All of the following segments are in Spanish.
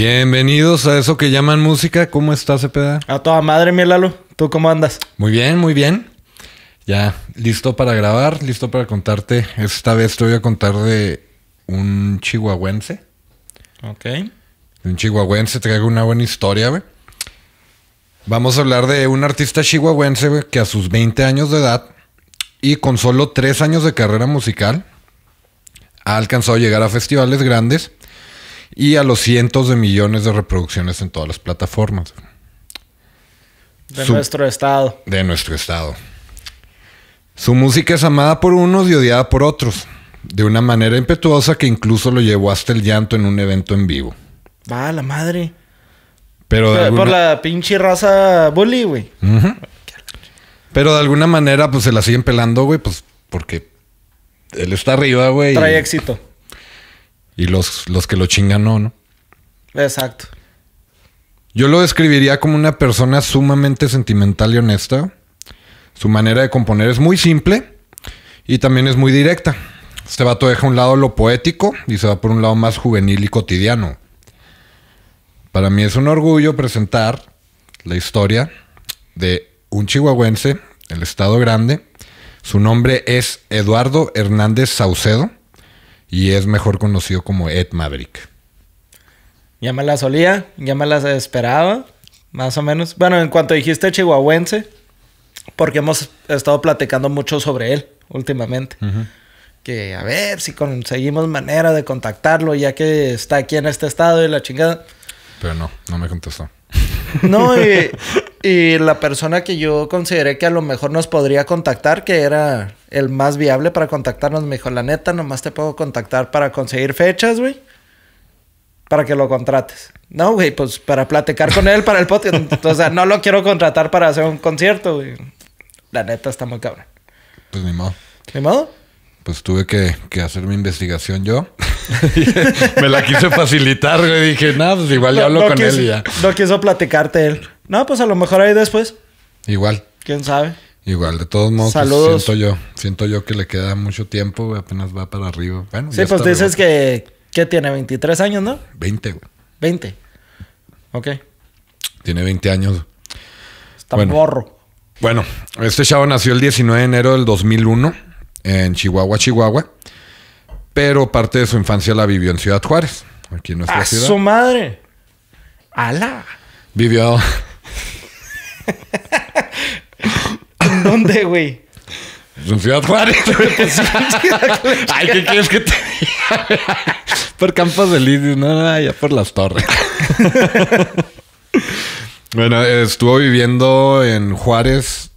Bienvenidos a eso que llaman música. ¿Cómo estás, Epeda? A toda madre, mi ¿Tú cómo andas? Muy bien, muy bien. Ya, listo para grabar, listo para contarte. Esta vez te voy a contar de un chihuahuense. Ok. un chihuahuense, traigo una buena historia, güey. Vamos a hablar de un artista chihuahuense, que a sus 20 años de edad y con solo 3 años de carrera musical ha alcanzado a llegar a festivales grandes y a los cientos de millones de reproducciones en todas las plataformas. De nuestro estado. De nuestro estado. Su música es amada por unos y odiada por otros, de una manera impetuosa que incluso lo llevó hasta el llanto en un evento en vivo. Va, la madre. Pero Por la pinche raza bully, güey. Pero de alguna manera, pues se la siguen pelando, güey, pues porque él está arriba, güey. Trae éxito y los, los que lo chingan no, ¿no? Exacto. Yo lo describiría como una persona sumamente sentimental y honesta. Su manera de componer es muy simple y también es muy directa. Este vato deja a un lado lo poético y se va por un lado más juvenil y cotidiano. Para mí es un orgullo presentar la historia de un chihuahuense, el Estado Grande. Su nombre es Eduardo Hernández Saucedo y es mejor conocido como Ed Maverick. Ya me las olía, ya me las esperaba, más o menos. Bueno, en cuanto dijiste chihuahuense, porque hemos estado platicando mucho sobre él últimamente. Que a ver si conseguimos manera de contactarlo ya que está aquí en este estado y la chingada. Pero no, no me contestó. No, y, Y la persona que yo consideré que a lo mejor nos podría contactar, que era el más viable para contactarnos, me dijo, la neta, nomás te puedo contactar para conseguir fechas, güey. Para que lo contrates. No, güey, pues para platicar con él para el podcast. o sea, no lo quiero contratar para hacer un concierto, güey. La neta está muy cabrón. Pues ni modo. ¿Ni modo? Pues tuve que, hacer mi investigación yo. me la quise facilitar, güey. Dije, nada, pues igual ya hablo con él y ya. No quiso platicarte él. No, pues a lo mejor ahí después. Igual. ¿Quién sabe? Igual, de todos modos, pues, Saludos. siento yo, siento yo que le queda mucho tiempo, apenas va para arriba. Bueno, sí, pues dices que, ¿qué tiene 23 años, ¿no? 20, güey. 20. Ok. Tiene 20 años. Está en borro. Bueno, este chavo nació el 19 de enero del 2001 en Chihuahua, Chihuahua, pero parte de su infancia la vivió en Ciudad Juárez, aquí en nuestra ciudad. su madre! ¡Ala! Vivió dónde, güey? En Ciudad Juárez. Pues, Ay, ¿qué quieres que te Por Campos Delicias, no, no, ya por las torres. bueno, estuvo viviendo en Juárez,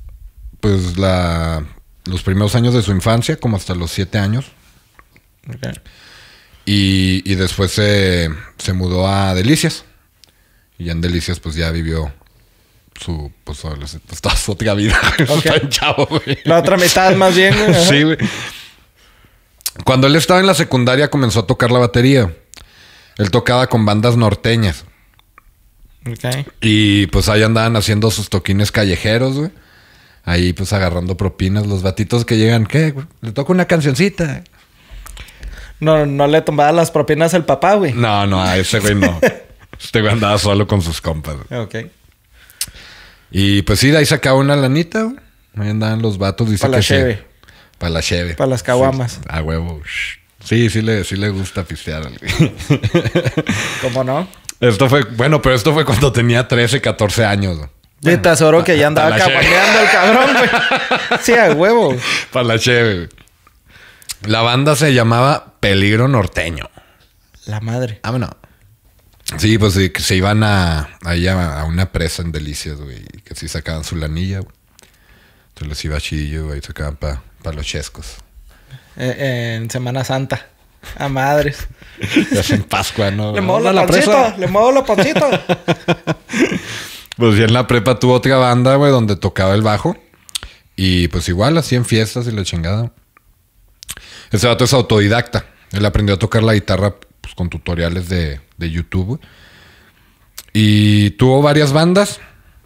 pues la, los primeros años de su infancia, como hasta los siete años. Y, y, después se, se mudó a Delicias. Y en Delicias, pues ya vivió su, pues, pues, toda su otra vida. La otra mitad más bien, sí, güey. Cuando él estaba en la secundaria comenzó a tocar la batería. Él tocaba con bandas norteñas. Ok. Y pues ahí andaban haciendo sus toquines callejeros, güey. Ahí pues agarrando propinas, los batitos que llegan, ¿qué? Le toca una cancioncita. No, no le tomaba las propinas el papá, güey. No, no, ese güey no. este güey andaba solo con sus compas. Güey. Ok. Y pues sí, de ahí sacaba una lanita, güey. Ahí andaban los vatos, dice Para la cheve. Para la cheve. Para las caguamas. a huevo. Sí, sí le, sí le gusta pistear. ¿Cómo no? Esto fue, bueno, pero esto fue cuando tenía 13, 14 años. De tesoro que ya andaba capaneando el cabrón, güey. Sí, a huevo. Para la cheve, La banda se llamaba Peligro Norteño. La madre. Ah, bueno. Sí, pues se iban a allá a una presa en Delicias, güey, que sí sacaban su lanilla, güey. Entonces los iba a Chillo, güey, sacaban para los chescos. Eh, en Semana Santa. A madres. Ya en Pascua, ¿no? Le muevo la, presa, le muevo la pancita. pues ya en la prepa tuvo otra banda, güey, donde tocaba el bajo. Y pues igual, así en fiestas y la chingada. Ese vato es autodidacta. Él aprendió a tocar la guitarra pues, con tutoriales de, YouTube. Y tuvo varias bandas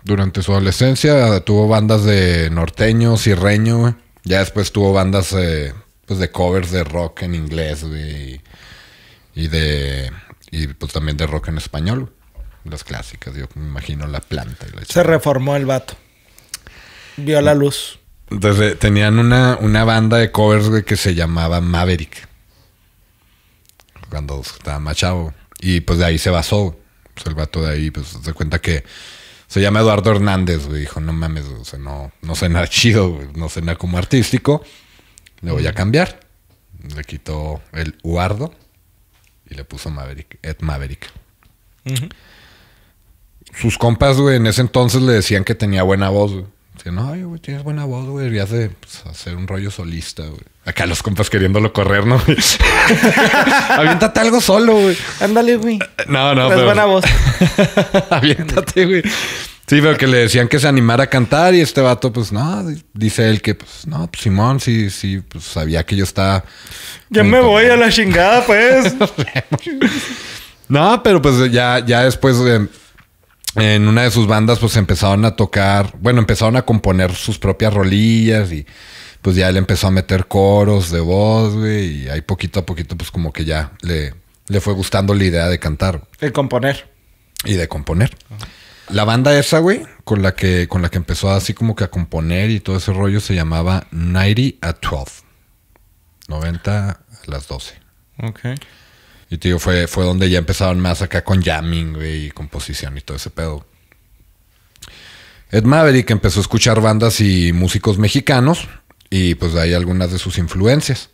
durante su adolescencia. Tuvo bandas de norteño, sirreño, Ya después tuvo bandas eh, pues de covers de rock en inglés, Y de. Y pues también de rock en español, Las clásicas, yo me imagino la planta. Se reformó el vato. Vio la luz. Entonces eh, tenían una, una banda de covers, que se llamaba Maverick cuando estaba machado Y pues de ahí se basó. Pues, el vato de ahí, pues se cuenta que se llama Eduardo Hernández, güey. Dijo, no mames, o no, no suena chido, no suena como artístico. Le voy a cambiar. Le quitó el Uardo y le puso Maverick, Ed Maverick. Sus compas, güey, en ese entonces le decían que tenía buena voz, güey. Dicen, no, güey, tienes buena voz, güey, Y hace, pues, hacer un rollo solista, güey. Acá los compas queriéndolo correr, ¿no? Aviéntate algo solo, güey. Ándale, güey. Eh, no, no, Tienes pero... buena voz. Aviéntate, güey. Sí, pero que le decían que se animara a cantar y este vato, pues no, dice él que, pues no, pues Simón sí, sí, pues sabía que yo estaba. Ya me voy a la chingada, pues. no, pero pues ya, ya después eh, en una de sus bandas pues empezaron a tocar, bueno, empezaron a componer sus propias rolillas y pues ya él empezó a meter coros de voz, güey, y ahí poquito a poquito pues como que ya le, le fue gustando la idea de cantar. De componer. Y de componer. La banda esa, güey, con la que con la que empezó así como que a componer y todo ese rollo se llamaba 90 at 12. 90 a las 12. Ok. Y fue, fue donde ya empezaban más acá con jamming, y composición y todo ese pedo. Ed Maverick empezó a escuchar bandas y músicos mexicanos, y pues de ahí algunas de sus influencias,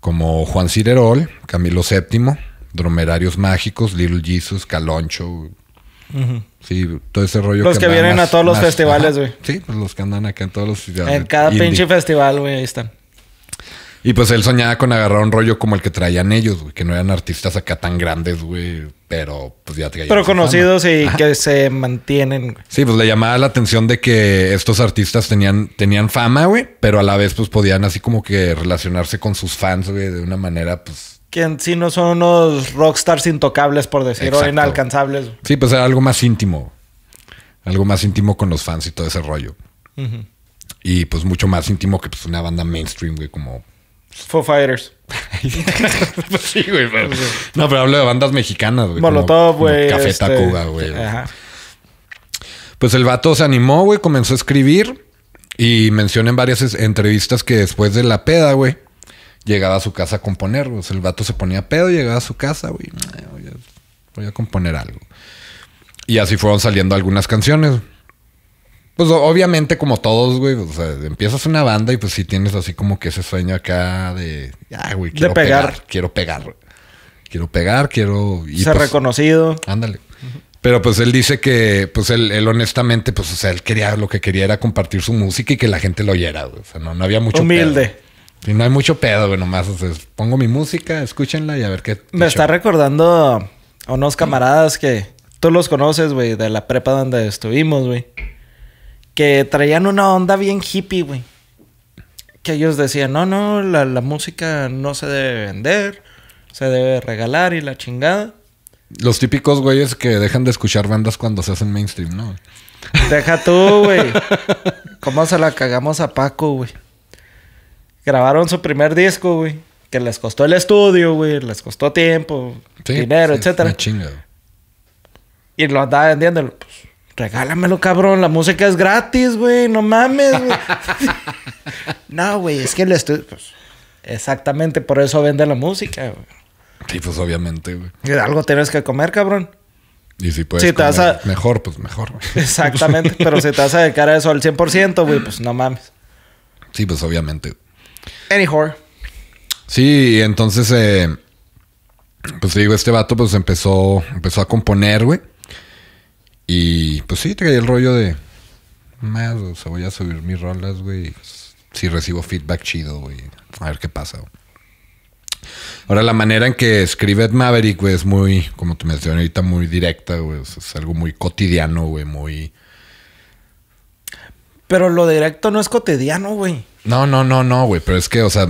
como Juan Cirerol, Camilo VII, Dromerarios Mágicos, Little Jesus, Caloncho. Sí, todo ese rollo. Los que, vienen a todos los festivales, güey. Sí, pues los que andan acá en todos los. En cada pinche festival, güey, ahí están. Y pues él soñaba con agarrar un rollo como el que traían ellos, güey, que no eran artistas acá tan grandes, güey, pero pues ya Pero conocidos y que se mantienen. Sí, pues le llamaba la atención de que estos artistas tenían, tenían fama, güey, pero a la vez pues podían así como que relacionarse con sus fans, güey, de una manera pues que si no son unos rockstars intocables, por decirlo, inalcanzables. Sí, pues era algo más íntimo. Algo más íntimo con los fans y todo ese rollo. Y pues mucho más íntimo que pues, una banda mainstream, güey, como Foo Fighters. sí, güey, No, pero hablo de bandas mexicanas, güey. Molotov, güey. Café este, Tacuba, güey. Pues el vato se animó, güey, comenzó a escribir y menciona en varias entrevistas que después de la peda, güey, llegaba a su casa a componer. O el vato se ponía pedo, y llegaba a su casa, güey. voy a componer algo. Y así fueron saliendo algunas canciones. Pues obviamente, como todos, güey, o sea, empiezas una banda y pues sí tienes así como que ese sueño acá de, ah, güey, quiero pegar. quiero pegar, quiero pegar, quiero y, ser pues, reconocido. Ándale. Pero pues él dice que, pues él, él, honestamente, pues, o sea, él quería, lo que quería era compartir su música y que la gente lo oyera, güey. O sea, no, había mucho. Humilde. Y no hay mucho pedo, güey, nomás. O sea, pongo mi música, escúchenla y a ver qué. Me está recordando a unos camaradas que tú los conoces, güey, de la prepa donde estuvimos, güey que traían una onda bien hippie, güey. Que ellos decían, no, no, la, música no se debe vender, se debe regalar y la chingada. Los típicos güeyes que dejan de escuchar bandas cuando se hacen mainstream, ¿no? Deja tú, güey. ¿Cómo se la cagamos a Paco, güey? Grabaron su primer disco, güey. Que les costó el estudio, güey. Les costó tiempo, dinero, etc. etcétera. Y lo andaba vendiéndolo. Pues, regálamelo, cabrón. La música es gratis, güey. No mames, güey. no, güey, es que el estudio. Pues, exactamente por eso vende la música, güey. Sí, pues obviamente, güey. Algo tienes que comer, cabrón. Y si puedes mejor, pues mejor. Exactamente, pero si te vas a dedicar a eso al 100%, güey, pues no mames. Sí, pues obviamente. Anyhow. Sí, entonces, eh, pues digo, este vato pues empezó, empezó a componer, güey. Y pues sí, te cae el rollo de. Más, o sea, voy a subir mis rolas, güey. Si recibo feedback chido, güey. A ver qué pasa, güey. Ahora, la manera en que escribe Maverick, güey, es muy, como te mencioné ahorita, muy directa, güey. es algo muy cotidiano, güey, muy. Pero lo directo no es cotidiano, güey. No, no, no, no, güey. Pero es que, o sea,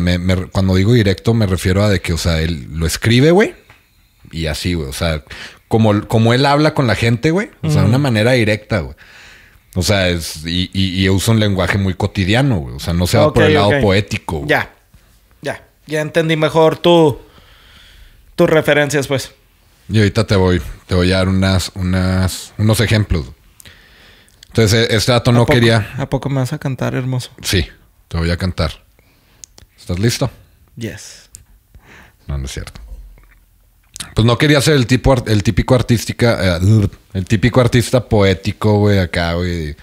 cuando digo directo me refiero a de que, o sea, él lo escribe, güey. Y así, güey. O sea, como, él habla con la gente, güey. O sea, de una manera directa, güey. O sea, es, y, y, usa un lenguaje muy cotidiano, güey. O sea, no se va por el lado poético. Güey. Ya, ya, ya entendí mejor tus referencias, pues. Y ahorita te voy, te voy a dar unas, unas, unos ejemplos. Entonces, e, este dato no quería. ¿A poco me vas a cantar, hermoso? Sí, te voy a cantar. ¿Estás listo? Yes. No, no es cierto pues no quería ser el tipo el típico artística eh, el típico artista poético güey acá güey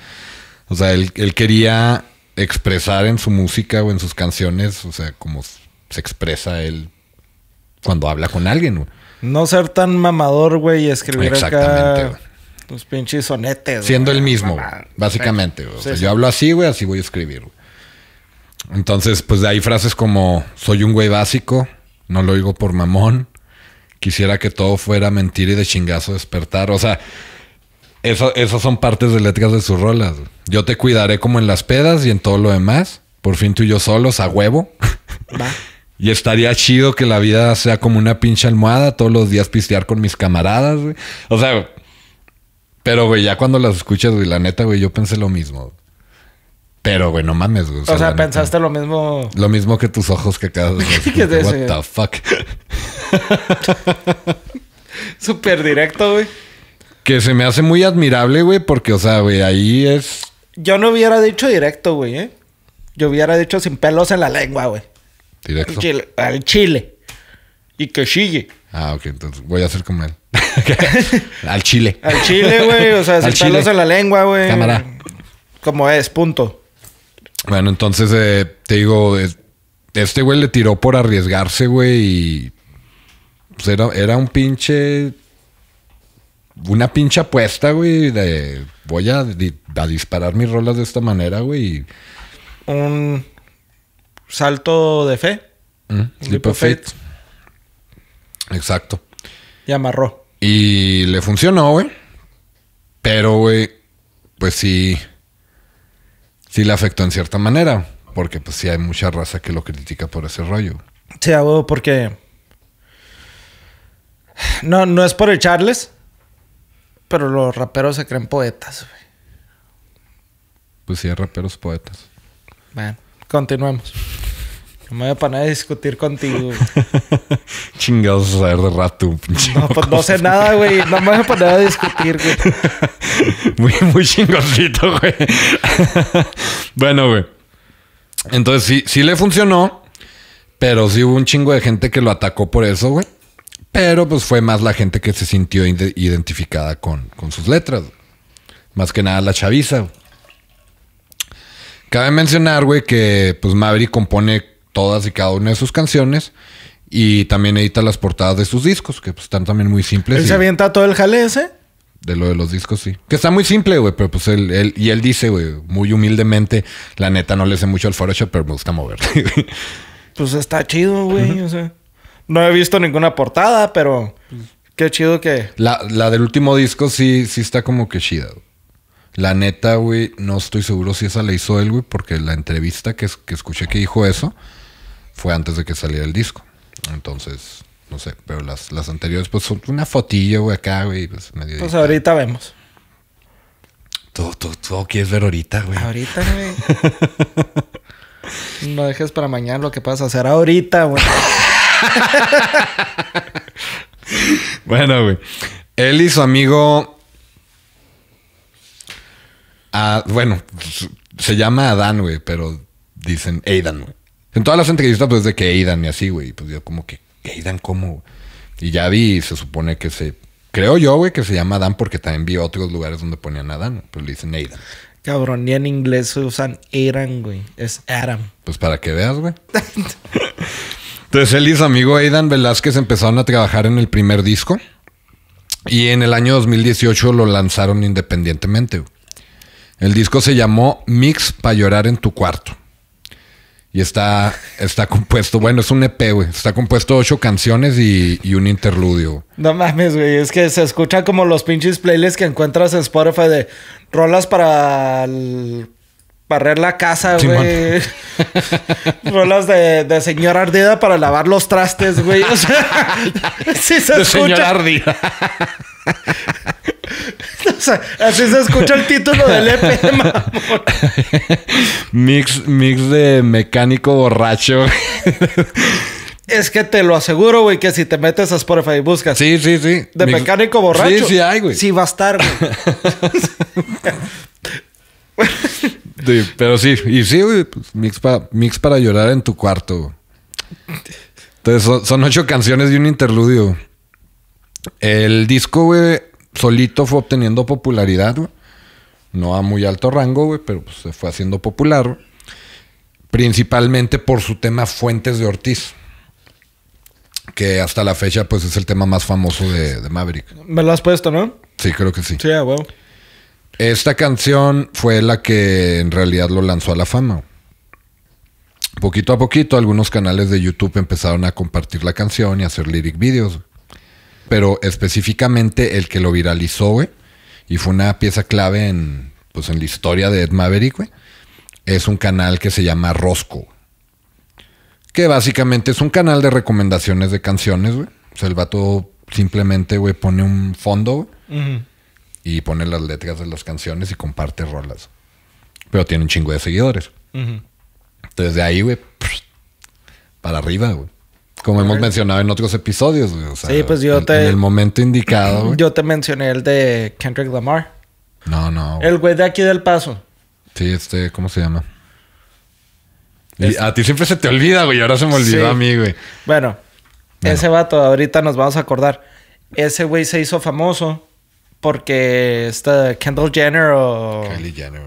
o sea él, quería expresar en su música o en sus canciones o sea como se expresa él cuando habla con alguien güey. no ser tan mamador güey y escribir exactamente acá Los pinches sonetes siendo el mismo ah, básicamente o sea, yo hablo así güey así voy a escribir entonces pues de ahí frases como soy un güey básico no lo digo por mamón quisiera que todo fuera mentira y de chingazo despertar. O sea, eso, esas son partes de letras de sus rolas. Yo te cuidaré como en las pedas y en todo lo demás. Por fin tú y yo solos, a huevo. Y estaría chido que la vida sea como una pinche almohada, todos los días pistear con mis camaradas, O sea, pero güey, ya cuando las escuchas, güey, la neta, güey, yo pensé lo mismo. Pero, güey, no mames, O sea, pensaste lo mismo. Lo mismo que tus ojos que acabas de What the fuck. Súper directo, güey. Que se me hace muy admirable, güey, porque, o sea, güey, ahí es. Yo no hubiera dicho directo, güey, ¿eh? Yo hubiera dicho sin pelos en la lengua, güey. Directo. Al chile. Y que chille. Ah, ok, entonces voy a hacer como él. al chile. Al chile, güey. O sea, sin pelos en la lengua, güey. Cámara. Como es, punto. Bueno, entonces eh, te digo, este güey le tiró por arriesgarse, güey, y pues, era, un pinche una pinche apuesta, güey, de voy a, disparar mis rolas de esta manera, güey. Un salto de fe. Mm, of Exacto. Y amarró. Y le funcionó, güey. Pero, güey, pues sí sí le afectó en cierta manera, porque pues sí hay mucha raza que lo critica por ese rollo. Sí, abudo, porque... No, no es por echarles, pero los raperos se creen poetas, Pues sí, hay raperos poetas. Bueno, continuemos. No me voy a poner a discutir contigo. Chingados a saber de rato. No, pues no sé nada, güey. No me voy a poner a discutir, güey. muy, muy chingoncito, güey. bueno, güey. Entonces sí, sí le funcionó. Pero sí hubo un chingo de gente que lo atacó por eso, güey. Pero pues fue más la gente que se sintió identificada con, con sus letras. Más que nada la chaviza. Cabe mencionar, güey, que pues Maverick compone todas y cada una de sus canciones. Y también edita las portadas de sus discos, que pues, están también muy simples. ¿Él se avienta todo el jale ese? De lo de los discos, sí. Que está muy simple, güey, pero pues él, él, y él dice, güey, muy humildemente, la neta no le sé mucho al Photoshop, pero me gusta mover. pues está chido, güey, No he visto ninguna portada, pero qué chido que... La, del último disco sí, sí está como que chida, La neta, güey, no estoy seguro si esa la hizo él, güey, porque la entrevista que, que escuché que dijo eso fue antes de que saliera el disco. Entonces, no sé, pero las, anteriores, pues son una fotillo, güey, acá, güey, pues, pues ahorita vemos. Tú, quieres ver ahorita, güey. Ahorita, güey. no dejes para mañana lo que a hacer ahorita, güey. bueno, güey. Él y su amigo. Ah, bueno, se llama Adán, güey, pero dicen Aidan, güey. En todas las entrevistas, pues de que Aidan y así, güey. Pues yo como que, ¿Aidan cómo? Y ya vi, se supone que se... Creo yo, güey, que se llama Dan porque también vi otros lugares donde ponían Adán. Pues le dicen Aidan. Cabrón, ni en inglés se usan Aidan, güey. Es Adam. Pues para que veas, güey. Entonces él amigo Aidan Velázquez empezaron a trabajar en el primer disco. Y en el año 2018 lo lanzaron independientemente. El disco se llamó Mix para llorar en tu cuarto. Y está, está compuesto, bueno, es un EP, güey. Está compuesto ocho canciones y, un interludio. No mames, güey. Es que se escucha como los pinches playlists que encuentras en Spotify de rolas para barrer la casa, güey. rolas de, de señora ardida para lavar los trastes, güey. O sea, sí se de ardida. así se escucha el título del EP, mamón. mix, mix de mecánico borracho. Es que te lo aseguro, güey, que si te metes a Spotify y buscas. Sí, sí, sí. De mecánico borracho. Sí, sí hay, güey. Sí va a estar, pero sí, y sí, güey, pues, mix, mix para llorar en tu cuarto. Entonces son ocho canciones y un interludio. El disco, güey, solito fue obteniendo popularidad, No a muy alto rango, güey, pero pues, se fue haciendo popular, Principalmente por su tema Fuentes de Ortiz. Que hasta la fecha, pues, es el tema más famoso de, Maverick. Me lo has puesto, ¿no? Sí, creo que sí. Sí, ah, Esta canción fue la que en realidad lo lanzó a la fama. Poquito a poquito, algunos canales de YouTube empezaron a compartir la canción y hacer lyric videos pero específicamente el que lo viralizó, güey, y fue una pieza clave en, pues, en la historia de Ed Maverick, güey, es un canal que se llama Rosco, que básicamente es un canal de recomendaciones de canciones, güey. O sea, el vato simplemente, güey, pone un fondo, güey, y pone las letras de las canciones y comparte rolas. Pero tiene un chingo de seguidores. Entonces, de ahí, güey, para arriba, güey. Como hemos mencionado en otros episodios, güey. sí, pues yo te. En el momento indicado, Yo te mencioné el de Kendrick Lamar. No, no. El güey de aquí del paso. Sí, este, ¿cómo se llama? Este. a ti siempre se te olvida, güey. Ahora se me olvidó a mí, güey. Bueno, ese vato, ahorita nos vamos a acordar. Ese güey se hizo famoso porque está Kendall Jenner o.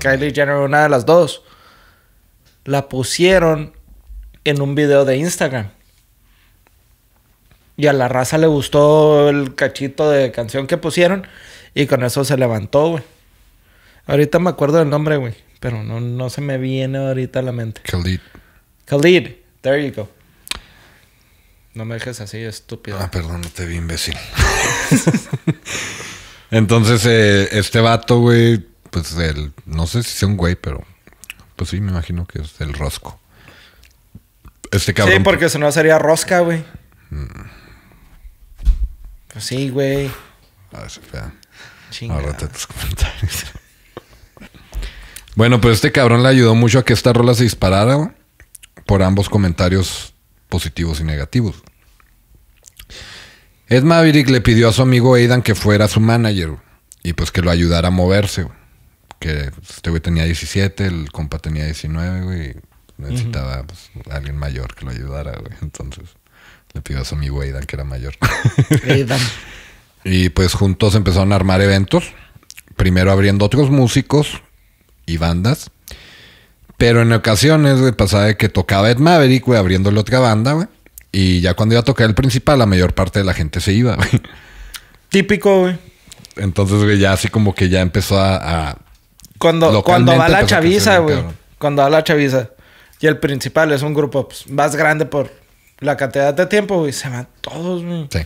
Kylie Jenner, una de las dos. La pusieron en un video de Instagram. Y a la raza le gustó el cachito de canción que pusieron. Y con eso se levantó, güey. Ahorita me acuerdo del nombre, güey. Pero no, no se me viene ahorita a la mente. Khalid. Khalid. There you go. No me dejes así, estúpido. Ah, perdón, te vi, imbécil. Entonces, eh, este vato, güey, pues el. No sé si sea un güey, pero. Pues sí, me imagino que es el rosco. Este cabrón. Sí, porque si no sería rosca, güey. Mm. Pues sí, güey. A ver, Ahorrate tus comentarios. bueno, pues este cabrón le ayudó mucho a que esta rola se disparara por ambos comentarios positivos y negativos. Ed Maverick le pidió a su amigo Aidan que fuera su manager y pues que lo ayudara a moverse. Que este güey tenía 17, el compa tenía 19, güey. Necesitaba a pues, alguien mayor que lo ayudara, güey. Entonces. Le pidió a mi amigo Dan que era mayor. y pues juntos empezaron a armar eventos. Primero abriendo otros músicos y bandas. Pero en ocasiones, pasaba de que tocaba Ed Maverick, güey, abriéndole otra banda, güey. Y ya cuando iba a tocar el principal, la mayor parte de la gente se iba, güey. Típico, güey. Entonces, güey, ya así como que ya empezó a. cuando, cuando va la chaviza, güey. Cuando va la chaviza. Y el principal es un grupo pues, más grande por la cantidad de tiempo, güey, se van todos, güey. Sí.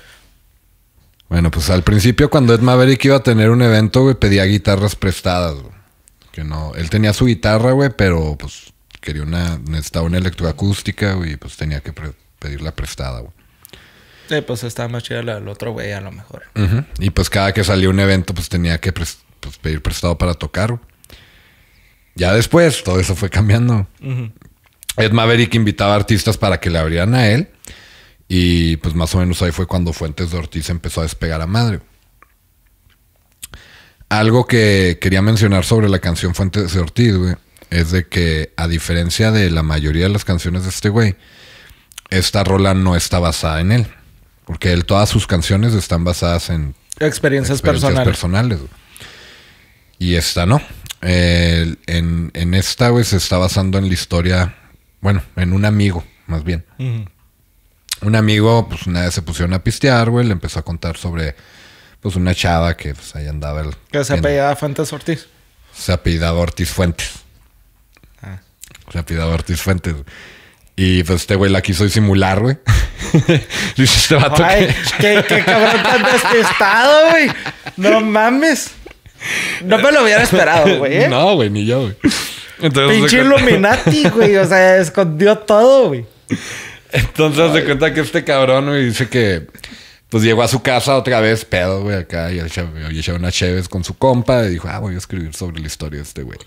Bueno, pues al principio cuando Ed Maverick iba a tener un evento, güey, pedía guitarras prestadas, güey. Que no, él tenía su guitarra, güey, pero pues quería una, necesitaba una electroacústica, güey, y pues tenía que pedirla prestada, güey. Sí, pues estaba más chida la otro güey a lo mejor. Y pues cada que salía un evento, pues tenía que pues, pedir prestado para tocar, güey. Ya después todo eso fue cambiando. Ed Maverick invitaba artistas para que le abrieran a él. Y pues más o menos ahí fue cuando Fuentes de Ortiz empezó a despegar a madre. Algo que quería mencionar sobre la canción Fuentes de Ortiz, güey, es de que a diferencia de la mayoría de las canciones de este güey, esta rola no está basada en él. Porque él, todas sus canciones están basadas en experiencias, personales. y esta no. en, en esta, güey, se está basando en la historia bueno, en un amigo, más bien. Un amigo, pues una vez se pusieron a pistear, güey, le empezó a contar sobre, pues, una chava que, pues, ahí andaba el... Que se apellidaba ¿Fuentes Ortiz. Se apellidaba Ortiz Fuentes. Ah. Se apellidaba Ortiz Fuentes, Y pues este güey la quiso disimular, güey. Dice este vato Ay, que... qué, cabrón tan despistado, güey. No mames. No me lo hubiera esperado, güey. ¿eh? No, güey, ni yo, güey. Entonces, Pinche Illuminati, güey. O sea, escondió todo, güey. Entonces se cuenta que este cabrón, güey, dice que pues llegó a su casa otra vez, pedo, güey, acá, y echaba una Chévez con su compa, y dijo, ah, voy a escribir sobre la historia de este güey.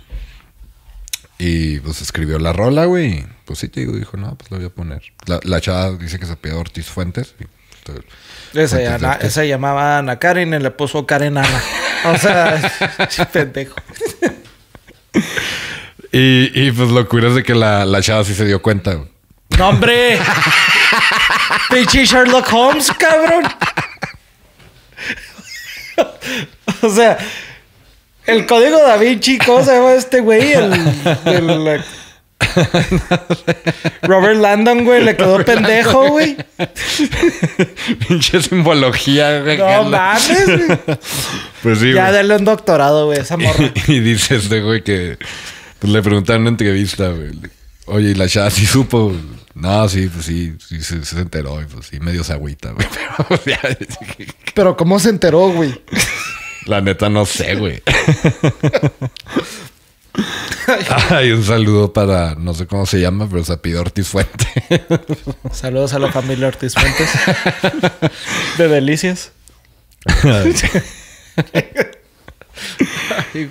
Y pues escribió la rola, güey. Pues sí, te digo, dijo, no, pues la voy a poner. La, chava dice que se pide Ortiz Fuentes. esa, llamaba Ana Karen y le puso Karen Ana. o sea, pendejo. Y, pues lo curioso es de que la, la chava sí se dio cuenta. ¡No, hombre! ¡Pinche Sherlock Holmes, cabrón! o sea, el código da Vinci, ¿cómo se este güey? El, Robert Landon, güey, le quedó pendejo, güey. Pinche simbología, güey. No mames, Pues sí, Ya dale un doctorado, güey, esa morra. Y dice este güey que pues le pregunté en una entrevista, güey. Oye, y la chava sí supo. No, sí, pues sí, sí, se enteró y pues sí, medio se agüita, güey. Pero, ¿cómo se enteró, güey? La neta no sé, güey. Ay, un saludo para, no sé cómo se llama, pero Sapido Ortiz Fuente. Saludos a la familia Ortiz Fuentes. De Delicias. Ay,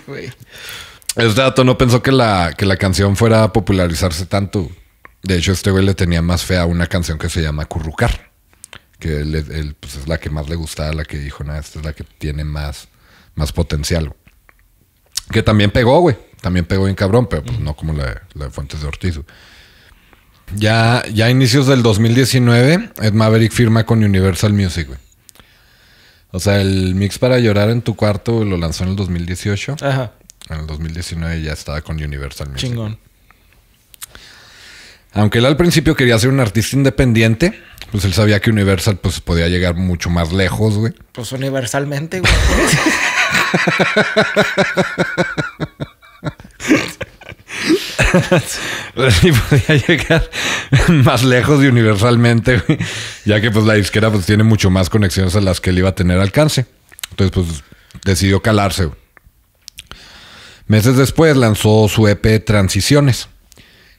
güey. Es dato, no pensó que la, la canción fuera a popularizarse tanto. De hecho, este güey le tenía más fe a una canción que se llama Currucar, que pues, es la que más le gustaba, la que dijo, nada, esta es la que tiene más, más potencial. Que también pegó, güey. También pegó bien cabrón, pero pues, no como la, la, de Fuentes de Ortiz. Ya, ya a inicios del 2019, Ed Maverick firma con Universal Music, güey. O sea, el mix para llorar en tu cuarto lo lanzó en el 2018. Ajá. En el 2019 ya estaba con Universal Chingón. Aunque él al principio quería ser un artista independiente, pues él sabía que Universal pues podía llegar mucho más lejos, güey. Pues universalmente, güey. y podía llegar más lejos y universalmente, güey, ya que pues la disquera pues tiene mucho más conexiones a las que él iba a tener alcance. Entonces pues decidió calarse. Güey. Meses después lanzó su EP Transiciones,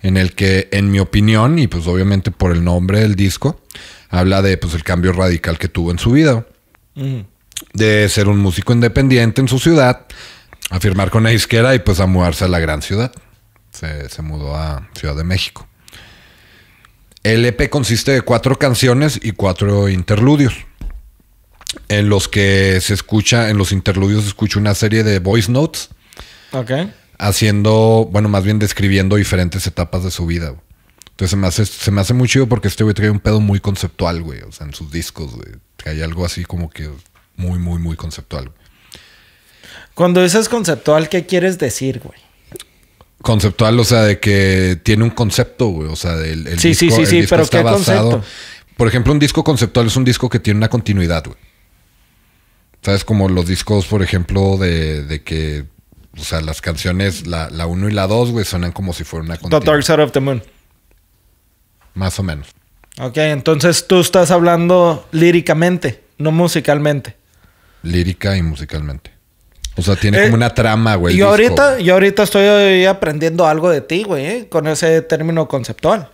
en el que, en mi opinión, y pues obviamente por el nombre del disco, habla de pues el cambio radical que tuvo en su vida. De ser un músico independiente en su ciudad, a firmar con la izquierda y pues a mudarse a la gran ciudad. Se, se mudó a Ciudad de México. El EP consiste de cuatro canciones y cuatro interludios. En los que se escucha, en los interludios se escucha una serie de voice notes Ok. Haciendo, bueno, más bien describiendo diferentes etapas de su vida. Entonces se me, hace, se me hace muy chido porque este güey trae un pedo muy conceptual, güey. O sea, en sus discos, güey. Hay algo así como que muy, muy, muy conceptual. Güey. Cuando dices conceptual, ¿qué quieres decir, güey? Conceptual, o sea, de que tiene un concepto, güey. O sea, el, el disco, sí, sí, sí, pero está ¿qué basado. Concepto? Por ejemplo, un disco conceptual es un disco que tiene una continuidad, güey. ¿Sabes? Como los discos, por ejemplo, de, de que o sea, las canciones, la 1 y la 2, güey, suenan como si fuera una continua. The Side of the Moon. Más o menos. Ok, entonces tú estás hablando líricamente, no musicalmente. Lírica y musicalmente. O sea, tiene eh, como una trama, güey. Y ahorita, yo ahorita estoy aprendiendo algo de ti, güey, eh, con ese término conceptual.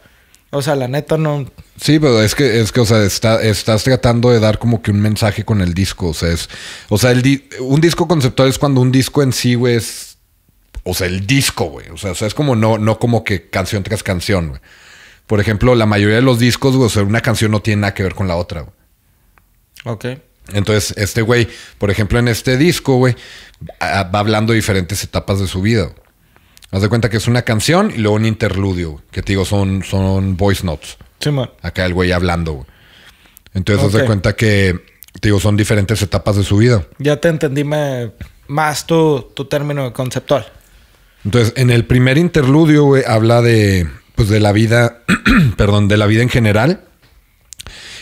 O sea, la neta no. Sí, pero es que, es que, o sea, estás tratando de dar como que un mensaje con el disco. O sea, es. O sea, un disco conceptual es cuando un disco en sí, güey, es. O sea, el disco, güey. O sea, es como no, no como que canción tras canción, güey. Por ejemplo, la mayoría de los discos, güey, o sea, una canción no tiene nada que ver con la otra, güey. Ok. Entonces, este güey, por ejemplo, en este disco, güey, va hablando de diferentes etapas de su vida. Haz de cuenta que es una canción y luego un interludio, que te digo, son, son voice notes. Sí, man. Acá el güey hablando. Entonces, haz de cuenta que, digo, son diferentes etapas de su vida. Ya te entendí más tu, tu término conceptual. Entonces, en el primer interludio, güey, habla de, pues, de la vida, perdón, de la vida en general.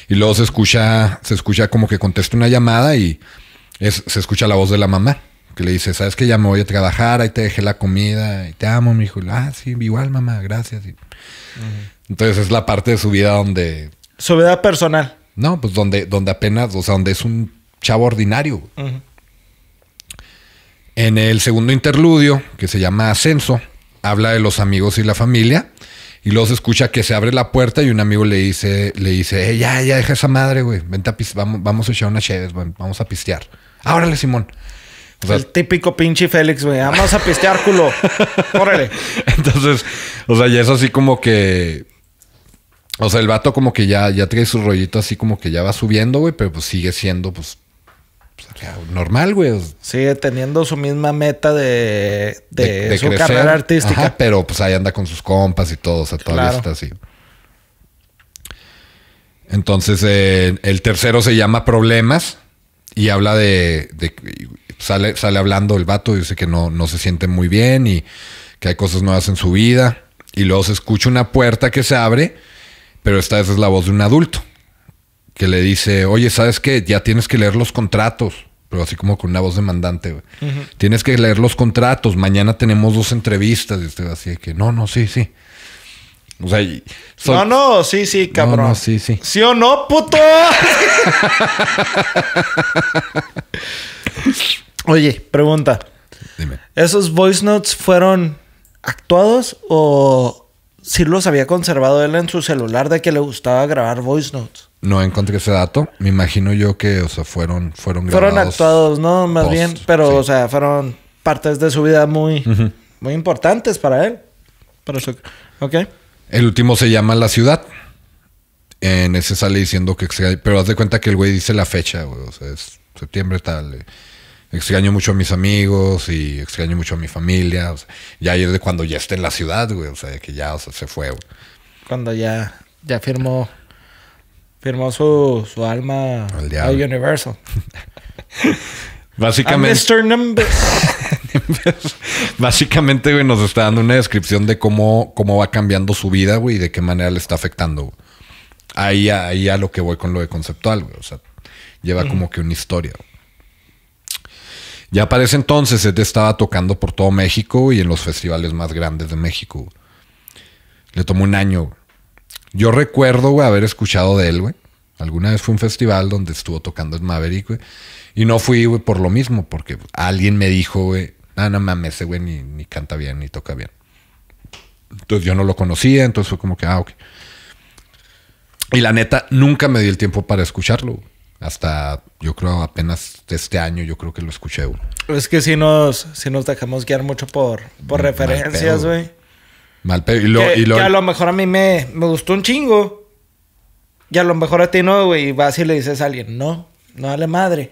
Y luego se escucha, se escucha como que contesta una llamada y se escucha la voz de la mamá le dice, ¿sabes que Ya me voy a trabajar, ahí te dejé la comida, y te amo, mi hijo. Ah, sí, igual, mamá, gracias. Entonces es la parte de su vida donde... Su vida personal. No, pues donde, donde apenas, o sea, donde es un chavo ordinario. En el segundo interludio, que se llama Ascenso, habla de los amigos y la familia. Y luego se escucha que se abre la puerta y un amigo le dice, le dice, ya, ya, deja esa madre, güey. Vente a vamos, vamos a echar unas cheves, vamos a pistear. Ábrale, Simón el típico pinche Félix, güey. Ah, vamos a pistear, culo. Órale. Entonces, o sea, ya es así como que. O sea, el vato como que ya, ya trae su rollito así como que ya va subiendo, güey, pero pues sigue siendo, pues. Normal, güey. Sigue teniendo su misma meta de, de, su carrera artística. pero pues ahí anda con sus compas y todo, o sea, todavía está así. Entonces, eh, el tercero se llama Problemas y habla de, sale, hablando el vato, dice que no, no se siente muy bien y que hay cosas nuevas en su vida. Y luego se escucha una puerta que se abre, pero esta vez es la voz de un adulto que le dice, oye, ¿sabes que Ya tienes que leer los contratos. Pero así como con una voz demandante, Tienes que leer los contratos. Mañana tenemos dos entrevistas. Y así que, no, no, sí, sí. O sea, no, no, sí, sí, cabrón. sí, sí. ¿Sí o no, puto? Oye, pregunta. Dime. ¿Esos voice notes fueron actuados o si los había conservado él en su celular de que le gustaba grabar voice notes? No encontré ese dato. Me imagino yo que, o sea, fueron, fueron grabados. Fueron actuados, ¿no? Más bien, pero, o sea, fueron partes de su vida muy, muy importantes para él. Por eso, Ok. El último se llama La Ciudad. En ese sale diciendo que... Pero haz de cuenta que el güey dice la fecha, O sea, es septiembre tal. Eh extraño mucho a mis amigos y extraño mucho a mi familia. ya es de cuando ya esté en la ciudad, güey. O sea, que ya se fue, güey. Cuando ya, ya firmó, firmó su, su alma al Universal. Básicamente. Mr. Nimbus. Básicamente, güey, nos está dando una descripción de cómo, cómo va cambiando su vida, güey, y de qué manera le está afectando. Ahí, ahí a lo que voy con lo de conceptual, güey. O sea, lleva como que una historia. Güey. Ya para ese entonces Ed estaba tocando por todo México y en los festivales más grandes de México. Le tomó un año. Yo recuerdo, güey, haber escuchado de él, güey. Alguna vez fue un festival donde estuvo tocando en Maverick, güey. Y no fui, por lo mismo, porque alguien me dijo, güey, ah, no mames, güey ni, canta bien, ni toca bien. Entonces yo no lo conocía, entonces fue como que, ah, ok. Y la neta, nunca me di el tiempo para escucharlo. Hasta yo creo apenas este año yo creo que lo escuché uno. Es que si nos, si nos dejamos guiar mucho por, referencias, güey. Mal pedo. Y, a lo mejor a mí me, me gustó un chingo. Y a lo mejor a ti no, güey. Y vas y le dices a alguien, no, no dale madre.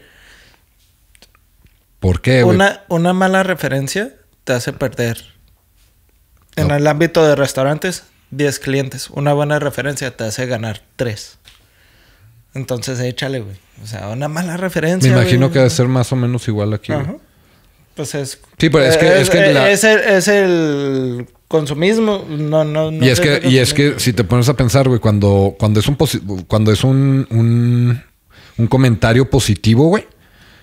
¿Por qué, güey? Una, una mala referencia te hace perder. En el ámbito de restaurantes, 10 clientes. Una buena referencia te hace ganar 3. Entonces échale, güey. O sea, una mala referencia. Me imagino que debe ser más o menos igual aquí. Pues es. Sí, pero es que. Eh, eh, es, el, consumismo. No, no, Y es, que, y es que si te pones a pensar, güey, cuando, cuando es un cuando es un, un, comentario positivo, güey,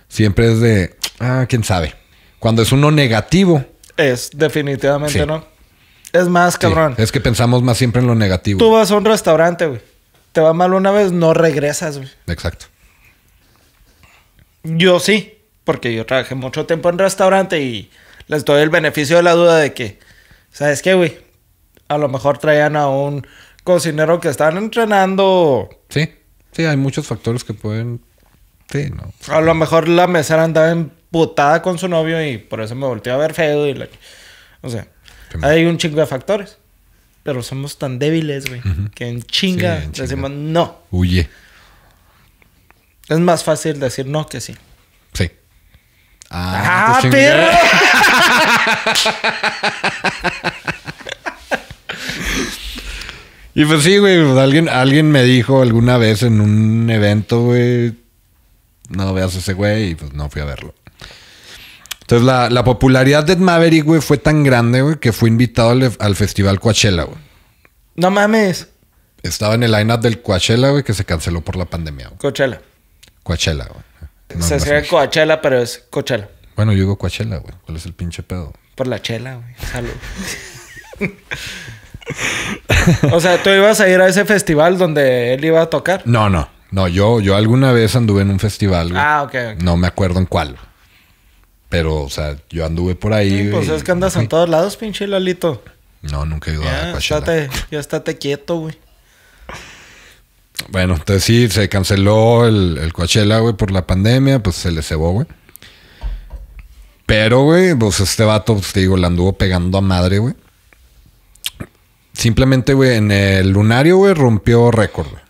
siempre es de. Ah, quién sabe. Cuando es uno negativo. Es, definitivamente no. Es más, cabrón. Es que pensamos más siempre en lo negativo. Tú vas a un restaurante, güey te va mal una vez, no regresas, Exacto. Yo sí, porque yo trabajé mucho tiempo en restaurante y les doy el beneficio de la duda de que, ¿sabes qué, güey? A lo mejor traían a un cocinero que están entrenando. Sí, sí, hay muchos factores que pueden. Sí, no. A lo mejor la mesera andaba emputada con su novio y por eso me volteó a ver feo y O sea, hay un chingo de factores. Pero somos tan débiles, güey, que en chinga, decimos no. Huye. Es más fácil decir no que sí. Sí. ¡Ah, ¡Ah perro! y pues sí, güey. Pues alguien, alguien me dijo alguna vez en un evento, güey, no veas a ese güey, y pues no fui a verlo. Entonces la, la popularidad de Maverick, güey, fue tan grande, güey, que fue invitado al, festival Coachella, güey. No mames. Estaba en el line del Coachella, güey, que se canceló por la pandemia, güey. Coachella. Coachella, güey. se escribe Coachella, pero es Coachella. Bueno, yo digo Coachella, güey. ¿Cuál es el pinche pedo? Por la chela, güey. Salud. o sea, ¿tú ibas a ir a ese festival donde él iba a tocar? No, no. No, yo, yo alguna vez anduve en un festival, güey. Ah, ok. No me acuerdo en cuál. Pero, o sea, yo anduve por ahí. Sí, pues es que andas en todos lados, pinche Lalito. No, nunca he ido a Coachella. Estate, ya estate quieto, güey. Bueno, entonces sí, se canceló el, el Coachella, güey, por la pandemia, pues se le cebó, güey. Pero, güey, pues este vato, pues, te digo, le anduvo pegando a madre, güey. Simplemente, güey, en el lunario, güey, rompió récord, güey.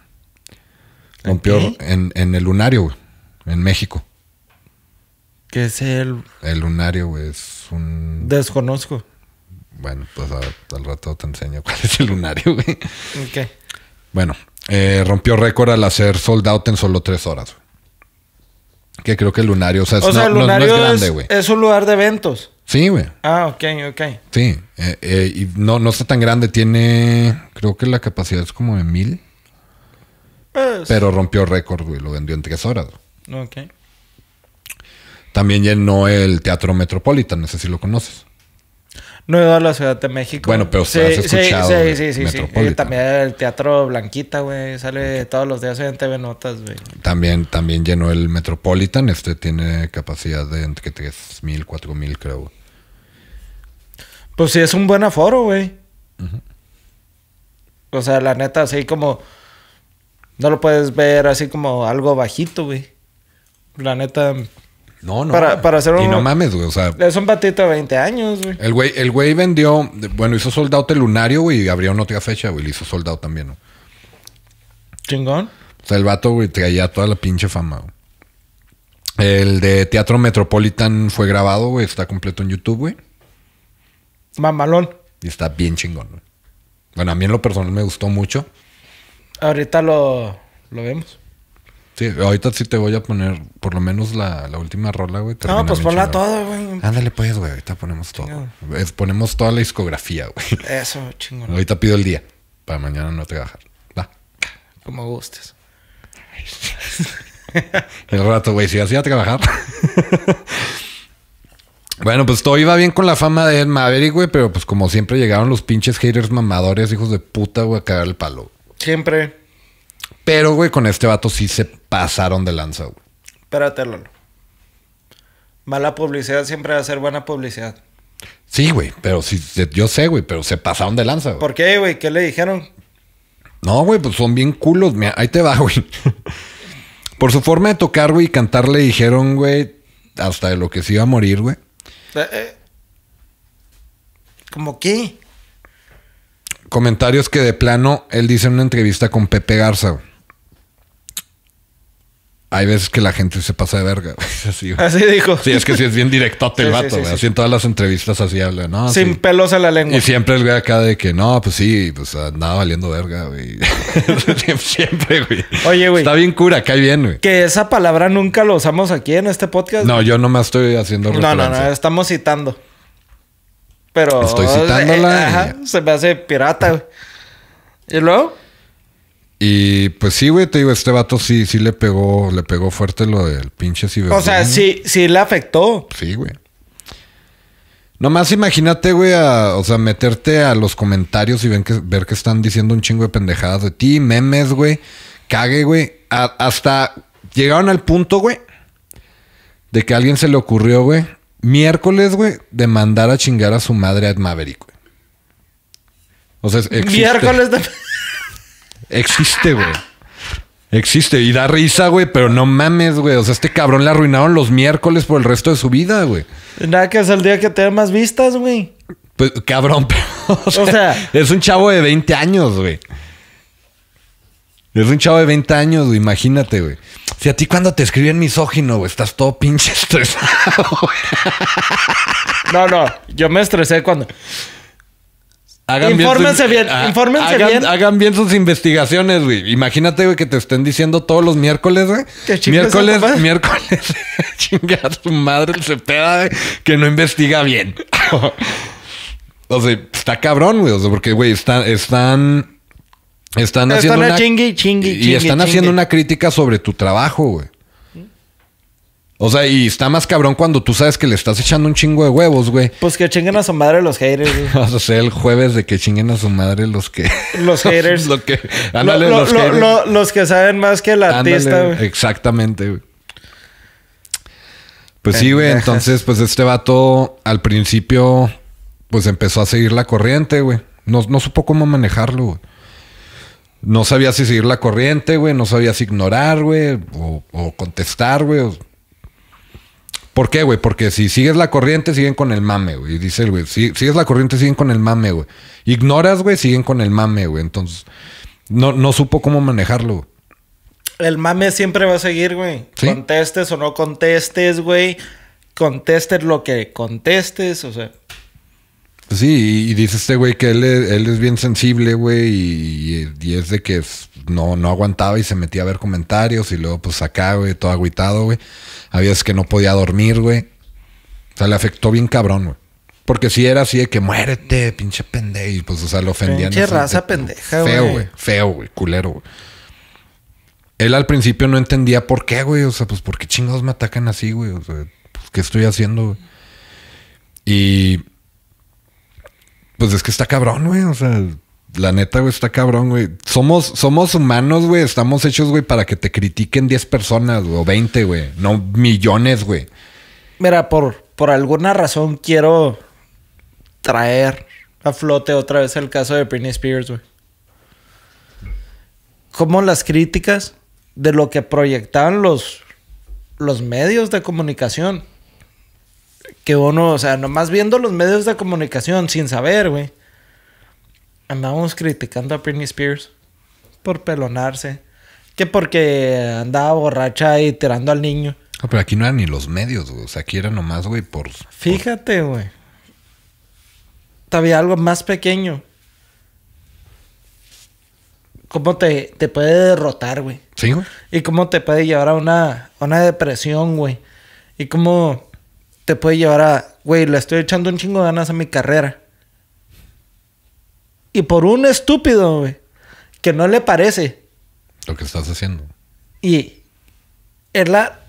Rompió en, en el lunario, güey, en México. ¿Qué es el...? El lunario, güey, es un... Desconozco. Bueno, pues al rato te enseño cuál es el lunario, güey. Ok. Bueno, eh, rompió récord al hacer sold out en solo tres horas. Que creo que el lunario, o sea, es, no, es grande, güey. Es, un lugar de eventos. Sí, güey. Ah, ok, ok. Sí, eh, eh, y no, no está tan grande, tiene, creo que la capacidad es como de mil. Pero rompió récord, güey, lo vendió en tres horas. Ok. También llenó el Teatro Metropolitan, no sé si lo conoces. No he la Ciudad de México. Bueno, pero sí, has escuchado. Sí, sí, sí, sí. Eh, también el Teatro Blanquita, güey. Sale todos los días en TV Notas, güey. También, también llenó el Metropolitan. Este tiene capacidad de entre 3.000, 4.000, creo. Pues sí, es un buen aforo, güey. O sea, la neta, así como... No lo puedes ver así como algo bajito, güey. La neta, no, no. Para, hacer Y no mames, güey. Es un patito de 20 años, güey. El güey, vendió. Bueno, hizo soldado el lunario, güey. Y abrió una otra fecha, güey. Le hizo soldado también, ¿no? Chingón. O sea, el vato, güey, traía toda la pinche fama, El de Teatro Metropolitan fue grabado, güey. Está completo en YouTube, güey. Mamalón. Y está bien chingón, güey. Bueno, a mí en lo personal me gustó mucho. Ahorita lo, lo vemos. Sí, ahorita sí te voy a poner por lo menos la, última rola, güey. No, pues ponla todo, güey. Ándale, pues, güey. Ahorita ponemos todo. ponemos toda la discografía, güey. Eso, chingón. Ahorita pido el día para mañana no trabajar. Va. Como gustes. el rato, güey, si a trabajar. bueno, pues todo iba bien con la fama de Maverick, güey, pero pues como siempre llegaron los pinches haters mamadores, hijos de puta, güey, a cagar el palo. Siempre. Pero, güey, con este vato sí se pasaron de lanza, güey. Espérate, Lolo. Mala publicidad siempre va a ser buena publicidad. Sí, güey, pero sí, yo sé, güey, pero se pasaron de lanza, güey. ¿Por qué, güey? ¿Qué le dijeron? No, güey, pues son bien culos. ahí te va, güey. Por su forma de tocar, güey, y cantar le dijeron, güey, hasta de lo que se iba a morir, güey. Eh, eh. ¿Cómo qué? Comentarios que de plano él dice en una entrevista con Pepe Garza. Güey hay veces que la gente se pasa de verga. Así, dijo. Sí, es que si es bien directo te el vato. así en todas las entrevistas así habla, ¿no? Sin pelos en la lengua. Y siempre el güey acá de que no, pues sí, pues nada valiendo verga, güey. siempre, güey. Oye, güey. Está bien cura, cae bien, güey. Que esa palabra nunca la usamos aquí en este podcast. No, yo no me estoy haciendo referencia. No, no, no, estamos citando. Pero. Estoy citándola. Eh, se me hace pirata, güey. ¿Y luego? Y pues sí, güey, te digo, este vato sí, sí le pegó, le pegó fuerte lo del pinche O sea, sí, sí le afectó. Sí, güey. Nomás imagínate, güey, a, o sea, meterte a los comentarios y ven que, ver que están diciendo un chingo de pendejadas de ti, memes, güey. Cague, güey. hasta llegaron al punto, güey, de que a alguien se le ocurrió, güey, miércoles, güey, de mandar a chingar a su madre a Maverick, güey. O sea, existe. Miércoles de... Existe, güey. Existe y da risa, güey, pero no mames, güey. O sea, este cabrón le arruinaron los miércoles por el resto de su vida, güey. Nada que es el día que te más vistas, güey. Pues, cabrón, pero. O sea, es un chavo de 20 años, güey. Es un chavo de 20 años, Imagínate, güey. Si a ti cuando te escriben misógino, güey, estás todo pinche estresado, No, no. Yo me estresé cuando. Hagan bien, infórmense eh, ah, bien. Hagan bien sus investigaciones, güey. Imagínate, güey, que te estén diciendo todos los miércoles, güey. Miércoles, miércoles, a su madre se pega, güey, que no investiga bien. o sea, está cabrón, güey. O sea, porque, güey, están, están, están haciendo una... y están haciendo una crítica sobre tu trabajo, güey. O sea, y está más cabrón cuando tú sabes que le estás echando un chingo de huevos, güey. Pues que chinguen a su madre los haters, güey. Vamos a hacer el jueves de que chinguen a su madre los que. Los haters. los que... Ándale, los, haters. los que saben más que el artista, güey. Exactamente, güey. Pues sí, güey. Entonces, pues este vato al principio, pues empezó a seguir la corriente, güey. No, supo cómo manejarlo, güey. No sabía si seguir la corriente, güey. No sabía si ignorar, güey. O, o contestar, güey. ¿Por qué, güey? Porque si sigues la corriente, siguen con el mame, güey. Dice el güey, si sigues la corriente, siguen con el mame, güey. Ignoras, güey, siguen con el mame, güey. Entonces, no, supo cómo manejarlo. El mame siempre va a seguir, güey. Contestes o no contestes, güey. Contestes lo que contestes, o sea. Pues sí, y dice este güey que él es, bien sensible, güey, y, es de que no, no aguantaba y se metía a ver comentarios y luego pues acá, güey, todo agüitado, güey. Había que no podía dormir, güey. O sea, le afectó bien cabrón, güey. Porque si era así de que muérete, pinche pendejo. Y pues, o sea, lo ofendían. Pinche raza pendeja, güey. Feo, güey. Feo, güey. Culero, güey. Él al principio no entendía por qué, güey. O sea, pues, ¿por qué chingados me atacan así, güey? O sea, pues, ¿qué estoy haciendo, güey? Y pues es que está cabrón, güey. O sea, la neta, güey, está cabrón, güey. Somos, somos humanos, güey. Estamos hechos, güey, para que te critiquen 10 personas, o 20, güey. No millones, güey. Mira, por, por alguna razón quiero traer a flote otra vez el caso de Britney Spears, güey. Como las críticas de lo que proyectaban los, los medios de comunicación que uno, o sea, nomás viendo los medios de comunicación sin saber, güey. Andábamos criticando a Britney Spears por pelonarse. Que porque andaba borracha y tirando al niño. No, ah, pero aquí no eran ni los medios, güey. O sea, aquí era nomás, güey, por... Fíjate, güey. Todavía algo más pequeño. ¿Cómo te, puede derrotar, güey? Sí, güey. Y cómo te puede llevar a una, una depresión, güey. Y cómo te puede llevar a, güey, le estoy echando un chingo de ganas a mi carrera. Y por un estúpido, güey, que no le parece. Lo que estás haciendo. Y es la,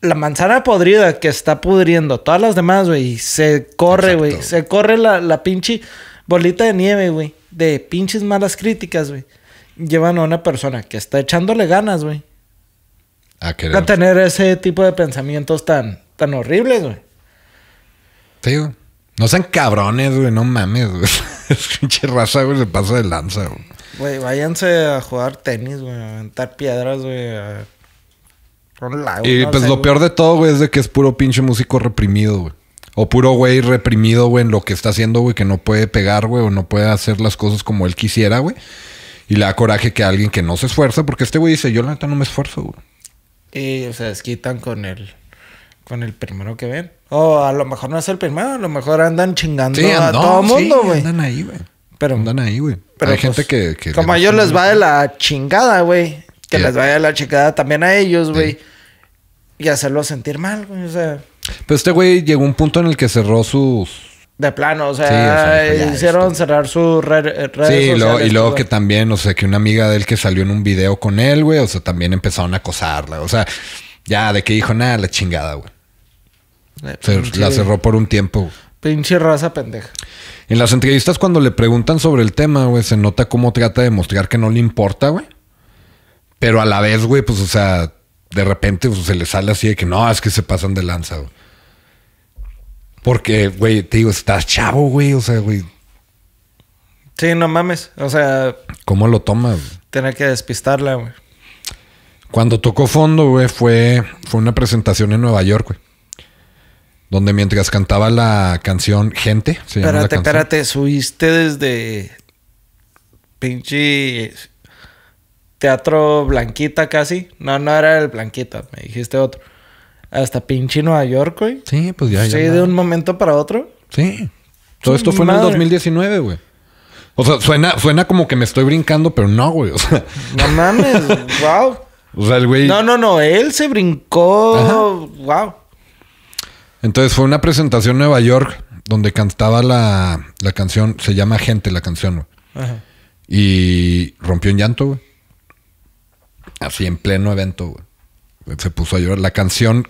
la manzana podrida que está pudriendo todas las demás, güey. se corre, güey. Se corre la, pinche bolita de nieve, güey. De pinches malas críticas, güey. Llevan a una persona que está echándole ganas, güey. a tener ese tipo de pensamientos tan tan horribles, güey. Sí, güey. No sean cabrones, güey, no mames, güey. Es pinche raza, güey, se pasa de lanza, güey. Güey, váyanse a jugar tenis, güey, a aventar piedras, güey. y pues lo peor de todo, güey, es de que es puro pinche músico reprimido, güey. O puro güey reprimido, güey, en lo que está haciendo, güey, que no puede pegar, güey, o no puede hacer las cosas como él quisiera, güey. Y le da coraje que alguien que no se esfuerza, porque este güey dice, yo la neta no me esfuerzo, güey. Y, o sea, desquitan con él con el primero que ven. O a lo mejor no es el primero, a lo mejor andan chingando a todo mundo, güey. andan ahí, güey. Pero, andan ahí, güey. Pero hay gente pues, que, Como a ellos les va de la chingada, güey. Que les vaya de la chingada también a ellos, güey. Y hacerlo sentir mal, güey. O sea. Pero este güey llegó un punto en el que cerró sus. De plano, o sea, eh, hicieron cerrar su eh, redes sí, sociales. y luego que también, o sea, que una amiga de él que salió en un video con él, güey, o sea, también empezaron a acosarla. O sea, ya de que dijo, nada, la chingada, güey. Eh, se la cerró por un tiempo. Pinche raza pendeja. En las entrevistas, cuando le preguntan sobre el tema, güey, se nota cómo trata de mostrar que no le importa, güey. Pero a la vez, güey, pues, o sea, de repente pues, se le sale así de que no, es que se pasan de lanza, güey. Porque, güey, te digo, estás chavo, güey, o sea, güey. Sí, no mames, o sea. ¿Cómo lo tomas? Tener que despistarla, güey. Cuando tocó fondo, güey, fue, fue una presentación en Nueva York, güey donde mientras cantaba la canción Gente. espérate, espérate, subiste desde pinche teatro Blanquita casi. No, no era el Blanquita, me dijiste otro. Hasta pinche Nueva York, güey. Sí, pues ya. Sí, de un momento para otro. Sí. Todo esto fue en el 2019, güey. O sea, suena, suena como que me estoy brincando, pero no, güey. No mames, wow. O sea, el güey. No, no, no. Él se brincó. Wow. Entonces fue una presentación en Nueva York donde cantaba la, canción, se llama Gente la canción, Y rompió en llanto, güey. Así en pleno evento, güey. Se puso a llorar. La canción,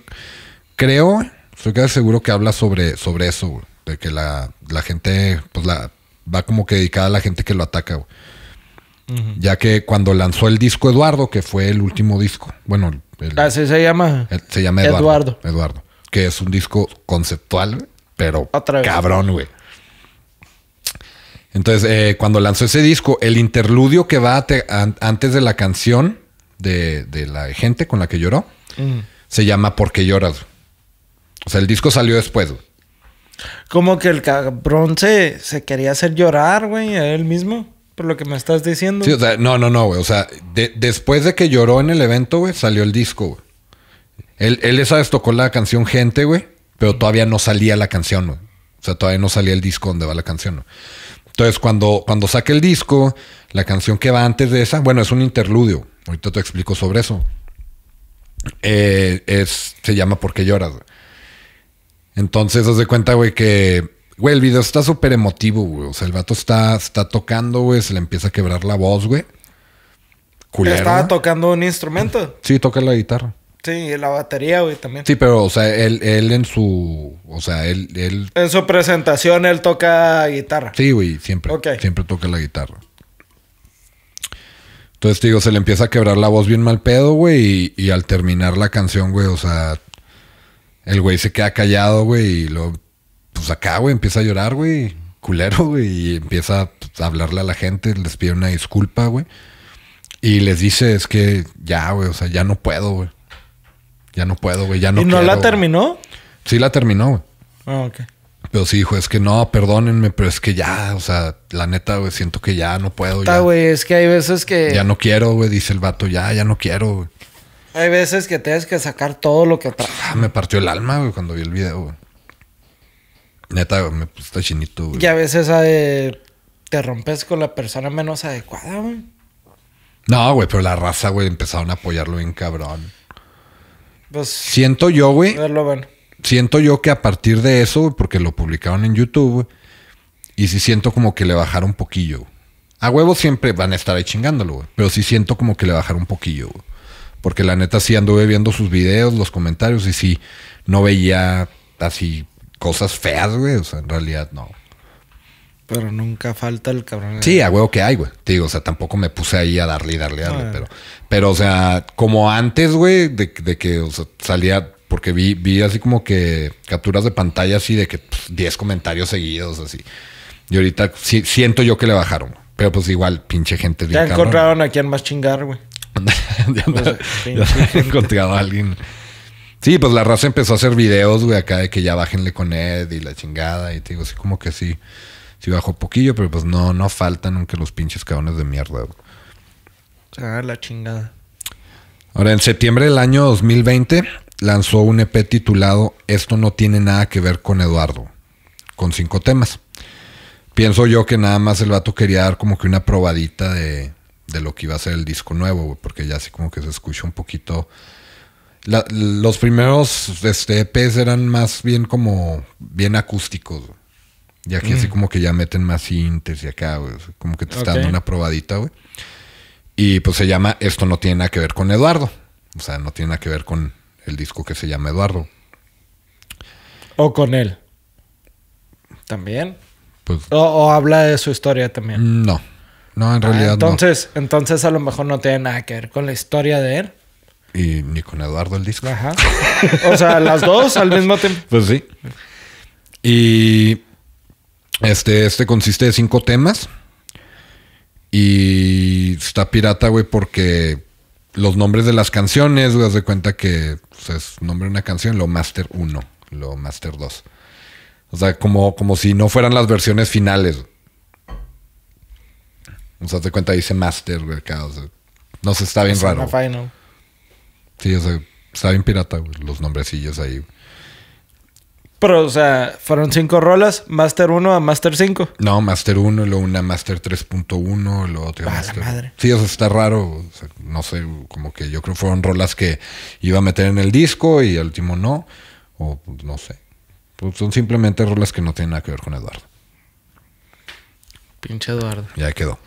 creo, estoy casi seguro que habla sobre, sobre eso, güey. De que la, gente, pues la, va como que dedicada a la gente que lo ataca, güey. Ya que cuando lanzó el disco Eduardo, que fue el último disco, bueno, ah, se llama. se llama Eduardo. Eduardo que es un disco conceptual, pero cabrón, güey. Entonces, eh, cuando lanzó ese disco, el interludio que va antes de la canción de, la gente con la que lloró mm. se llama ¿Por qué lloras? O sea, el disco salió después. Como que el cabrón se, quería hacer llorar, güey, a él mismo, por lo que me estás diciendo. no, no, no, güey. O sea, después de que lloró en el evento, güey, salió el disco, güey. Él, él vez Tocó la canción Gente, güey. Pero todavía no salía la canción, güey. O sea, todavía no salía el disco donde va la canción, Entonces, cuando, cuando saque el disco, la canción que va antes de esa, bueno, es un interludio. Ahorita te explico sobre eso. Eh, es, se llama Porque qué lloras? Entonces, haz de cuenta, güey, que, güey, el video está súper emotivo, güey. O sea, el vato está, está tocando, güey, se le empieza a quebrar la voz, güey. ¿Estaba tocando un instrumento? Sí, toca la guitarra. Sí, la batería, güey, también. Sí, pero, o sea, él, él en su. O sea, él, En su presentación, él toca guitarra. Sí, güey, siempre. Siempre toca la guitarra. Entonces, digo, se le empieza a quebrar la voz bien mal pedo, güey. Y, al terminar la canción, güey, o sea. El güey se queda callado, güey, y lo. Pues acá, güey, empieza a llorar, güey. Culero, güey. Y empieza a hablarle a la gente, les pide una disculpa, güey. Y les dice, es que ya, güey, o sea, ya no puedo, güey ya no puedo, güey, ya no ¿Y no la terminó? Sí la terminó, güey. Ah, ok. Pero sí, hijo, es que no, perdónenme, pero es que ya, o sea, la neta, güey, siento que ya no puedo. Está, güey, es que hay veces que... Ya no quiero, güey, dice el vato, ya, ya no quiero, güey. Hay veces que tienes que sacar todo lo que ah, me partió el alma, güey, cuando vi el video, güey. Neta, me puse chinito, güey. Y a veces te rompes con la persona menos adecuada, güey. No, güey, pero la raza, güey, empezaron a apoyarlo bien cabrón. Pues, siento yo, güey. Siento yo que a partir de eso, porque lo publicaron en YouTube, y si siento como que le bajaron un poquillo. A huevo siempre van a estar ahí chingándolo, güey. Pero sí siento como que le bajaron un poquillo, Porque la neta sí anduve viendo sus videos, los comentarios, y sí, no veía así cosas feas, güey. O sea, en realidad no. Pero nunca falta el cabrón. Sí, a huevo que hay, güey. Te digo, o sea, tampoco me puse ahí a darle y darle, darle. Pero, pero, o sea, como antes, güey, de, que salía, porque vi, vi así como que capturas de pantalla así de que 10 pues, comentarios seguidos, así. Y ahorita siento yo que le bajaron, pero pues igual, pinche gente. Ya encontraron a quien más chingar, güey. ya, pues, encontrado a alguien. Sí, pues la raza empezó a hacer videos, güey, acá de que ya bájenle con Ed y la chingada. Y te digo, así como que sí sí bajó poquillo, pero pues no, no faltan aunque los pinches cabrones de mierda. la chingada. Ahora, en septiembre del año 2020 lanzó un EP titulado Esto no tiene nada que ver con Eduardo, con cinco temas. Pienso yo que nada más el vato quería dar como que una probadita de, de lo que iba a ser el disco nuevo, porque ya así como que se escucha un poquito... los primeros este, EPs eran más bien como bien acústicos. Y aquí así mm. como que ya meten más sintes y acá, güey. Como que te está dando una probadita, güey. Y pues se llama Esto no tiene nada que ver con Eduardo. O sea, no tiene nada que ver con el disco que se llama Eduardo. O con él. También. Pues o, habla de su historia también. No. No, en ah, realidad entonces, no. Entonces, a lo mejor no tiene nada que ver con la historia de él. Y ni con Eduardo el disco. Ajá. o sea, las dos al mismo tiempo. Pues sí. Y este, este, consiste de cinco temas. Y está pirata, güey, porque los nombres de las canciones, güey, de cuenta que pues, es nombre de una canción, lo Master 1, lo Master 2. O sea, como, como si no fueran las versiones finales. O sea, de cuenta dice Master, güey, acá, o sea, no sé, está bien raro. Sí, está bien pirata, güey, los nombrecillos ahí. Pero, o sea, fueron cinco rolas, Master 1 a Master 5. No, Master 1, luego una Master 3.1, luego otra Master. Sí, eso está raro. no sé, como que yo creo que fueron rolas que iba a meter en el disco y el último no. O pues, no sé. Pues, son simplemente rolas que no tienen nada que ver con Eduardo. Pinche Eduardo. Ya quedó.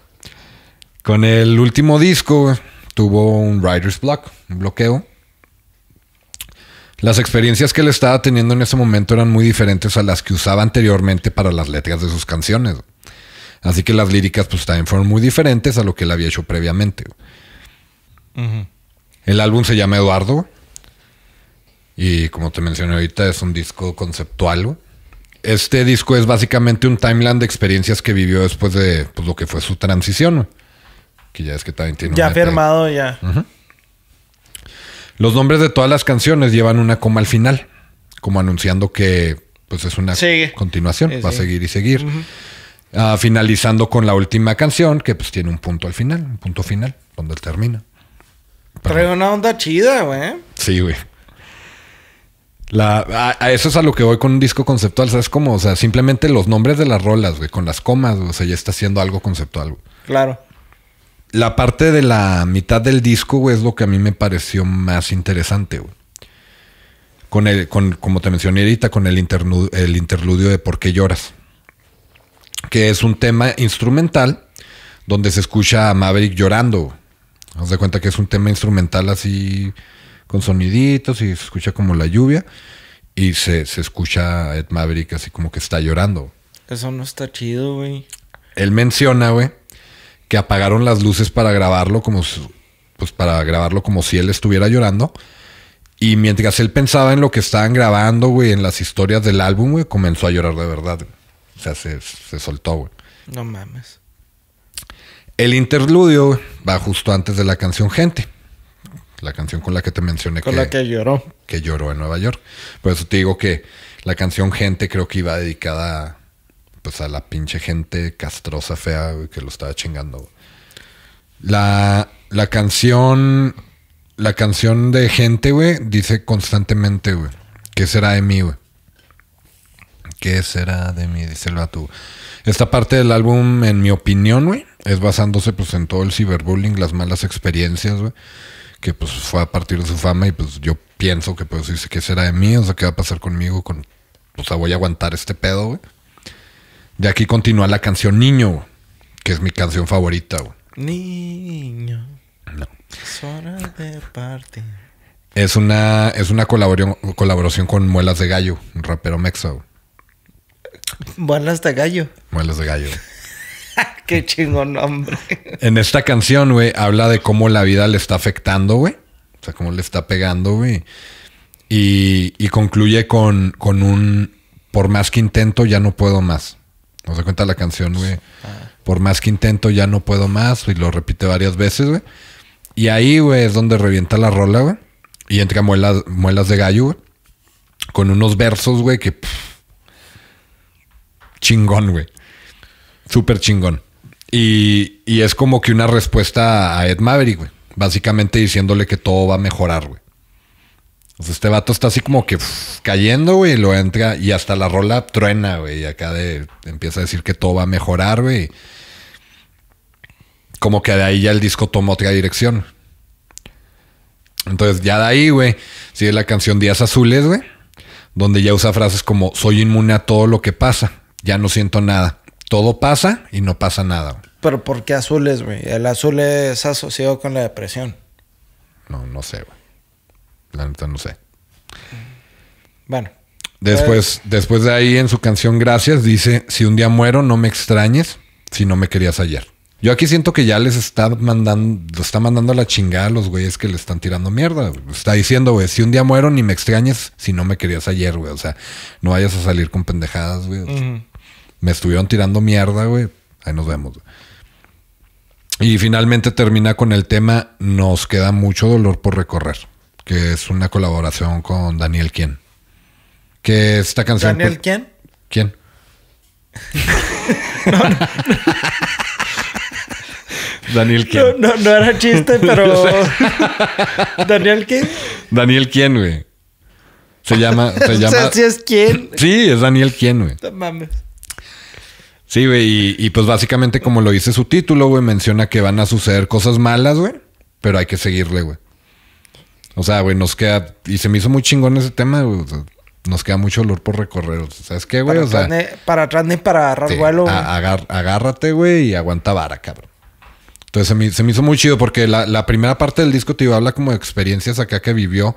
Con el último disco tuvo un writer's block, un bloqueo. Las experiencias que él estaba teniendo en ese momento eran muy diferentes a las que usaba anteriormente para las letras de sus canciones. Así que las líricas pues también fueron muy diferentes a lo que él había hecho previamente. El álbum se llama Eduardo. Y como te mencioné ahorita, es un disco conceptual. Este disco es básicamente un timeline de experiencias que vivió después de pues, lo que fue su transición. Que ya es que Ya e firmado, ya. Los nombres de todas las canciones llevan una coma al final, como anunciando que pues es una continuación, va a seguir y seguir. Ah, finalizando con la última canción, que pues tiene un punto al final, un punto final, donde él termina. Pero... Trae una onda chida, güey. Sí, güey. a, eso es a lo que voy con un disco conceptual, ¿sabes? Como, o sea, simplemente los nombres de las rolas, güey, con las comas, o sea, ya está haciendo algo conceptual, Claro la parte de la mitad del disco, güey, es lo que a mí me pareció más interesante, güey. Con el, con, como te mencioné ahorita, con el, interludio, el interludio de ¿Por qué lloras? Que es un tema instrumental donde se escucha a Maverick llorando. Haz de cuenta que es un tema instrumental así con soniditos y se escucha como la lluvia y se, se escucha a Ed Maverick así como que está llorando. Eso no está chido, güey. Él menciona, güey, que apagaron las luces para grabarlo como pues para grabarlo como si él estuviera llorando. Y mientras él pensaba en lo que estaban grabando, güey, en las historias del álbum, güey, comenzó a llorar de verdad. O sea, se, se soltó, güey. No mames. El interludio va justo antes de la canción Gente. La canción con la que te mencioné. Con que, la que lloró. Que lloró en Nueva York. Por eso te digo que la canción Gente creo que iba dedicada a pues a la pinche gente castrosa fea que lo estaba chingando. La, la canción, la canción de gente, güey, dice constantemente, güey, ¿qué será de mí, güey? ¿Qué será de mí? Dice el vato. Esta parte del álbum, en mi opinión, güey, es basándose pues en todo el ciberbullying, las malas experiencias, güey, que pues fue a partir de su fama y pues yo pienso que pues dice, ¿qué será de mí? O sea, ¿qué va a pasar conmigo? Con, o pues, sea, ah, voy a aguantar este pedo, güey. De aquí continúa la canción Niño, que es mi canción favorita. Niño. No. Es hora de partir. Es una, es una colaboración, colaboración con Muelas de Gallo, un rapero mexo. Muelas de Gallo. Muelas de Gallo. Qué chingón hombre. en esta canción, güey, habla de cómo la vida le está afectando, güey. O sea, cómo le está pegando, güey. Y, y concluye con, con un, por más que intento, ya no puedo más. No se cuenta la canción, güey. Ah. Por más que intento, ya no puedo más. Y lo repite varias veces, güey. Y ahí, güey, es donde revienta la rola, güey. Y entra muelas, muelas de gallo, güey. Con unos versos, güey, que. chingón, güey. Súper chingón. Y, y es como que una respuesta a Ed Maverick, güey. Básicamente diciéndole que todo va a mejorar, güey. Pues, este vato está así como que cayendo, güey, y lo entra y hasta la rola truena, güey, y acá de, empieza a decir que todo va a mejorar, güey. Como que de ahí ya el disco toma otra dirección. Entonces ya de ahí, güey, sigue la canción Días Azules, güey, donde ya usa frases como soy inmune a todo lo que pasa, ya no siento nada, todo pasa y no pasa nada. Pero ¿por qué azules, güey? El azul es asociado con la depresión. No, no sé, güey. La neta no sé. Bueno. Después, eh. después de ahí en su canción Gracias dice, si un día muero no me extrañes si no me querías ayer. Yo aquí siento que ya les está mandando, está mandando a la chingada a los güeyes que le están tirando mierda. Está diciendo, güey, si un día muero ni me extrañes si no me querías ayer, güey. O sea, no vayas a salir con pendejadas, güey. Me estuvieron tirando mierda, güey. Ahí nos vemos. Y finalmente termina con el tema, nos queda mucho dolor por recorrer que es una colaboración con Daniel Quien. Que esta canción. ¿Daniel pues, ¿Quién? Daniel Quien. No, no, era chiste, pero. ¿Daniel Quien? Daniel Quien, güey. Se llama. Se llama... ¿sí es Quién? Sí, es Daniel Quien, güey. No mames. Sí, güey, y, pues básicamente como lo dice su título, güey, menciona que van a suceder cosas malas, güey, pero hay que seguirle, güey. O sea, güey, nos queda. Y se me hizo muy chingón ese tema, güey. nos queda mucho olor por recorrer. ¿Sabes qué, güey? Para, o sea, para atrás ni para agarrar vuelo. Güey. agárrate, güey, y aguanta vara, cabrón. Entonces se me, se me hizo muy chido porque la, la, primera parte del disco, a habla como de experiencias acá que vivió.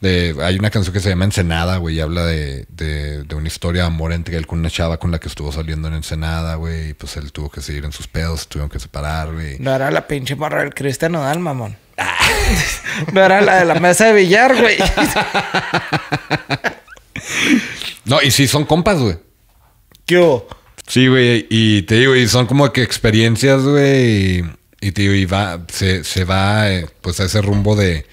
De, hay una canción que se llama Ensenada, güey, y habla de, de, de, una historia de amor entre él con una chava con la que estuvo saliendo en Ensenada, güey, y pues él tuvo que seguir en sus pedos, tuvieron que separar, güey. No era la pinche morra del Cristiano Dal, mamón no era la de la mesa de billar, güey. no, y sí son compas, güey. ¿Qué Sí, güey, y te digo, y son como que experiencias, güey, y, te y va, se, se va, eh, pues, a ese rumbo de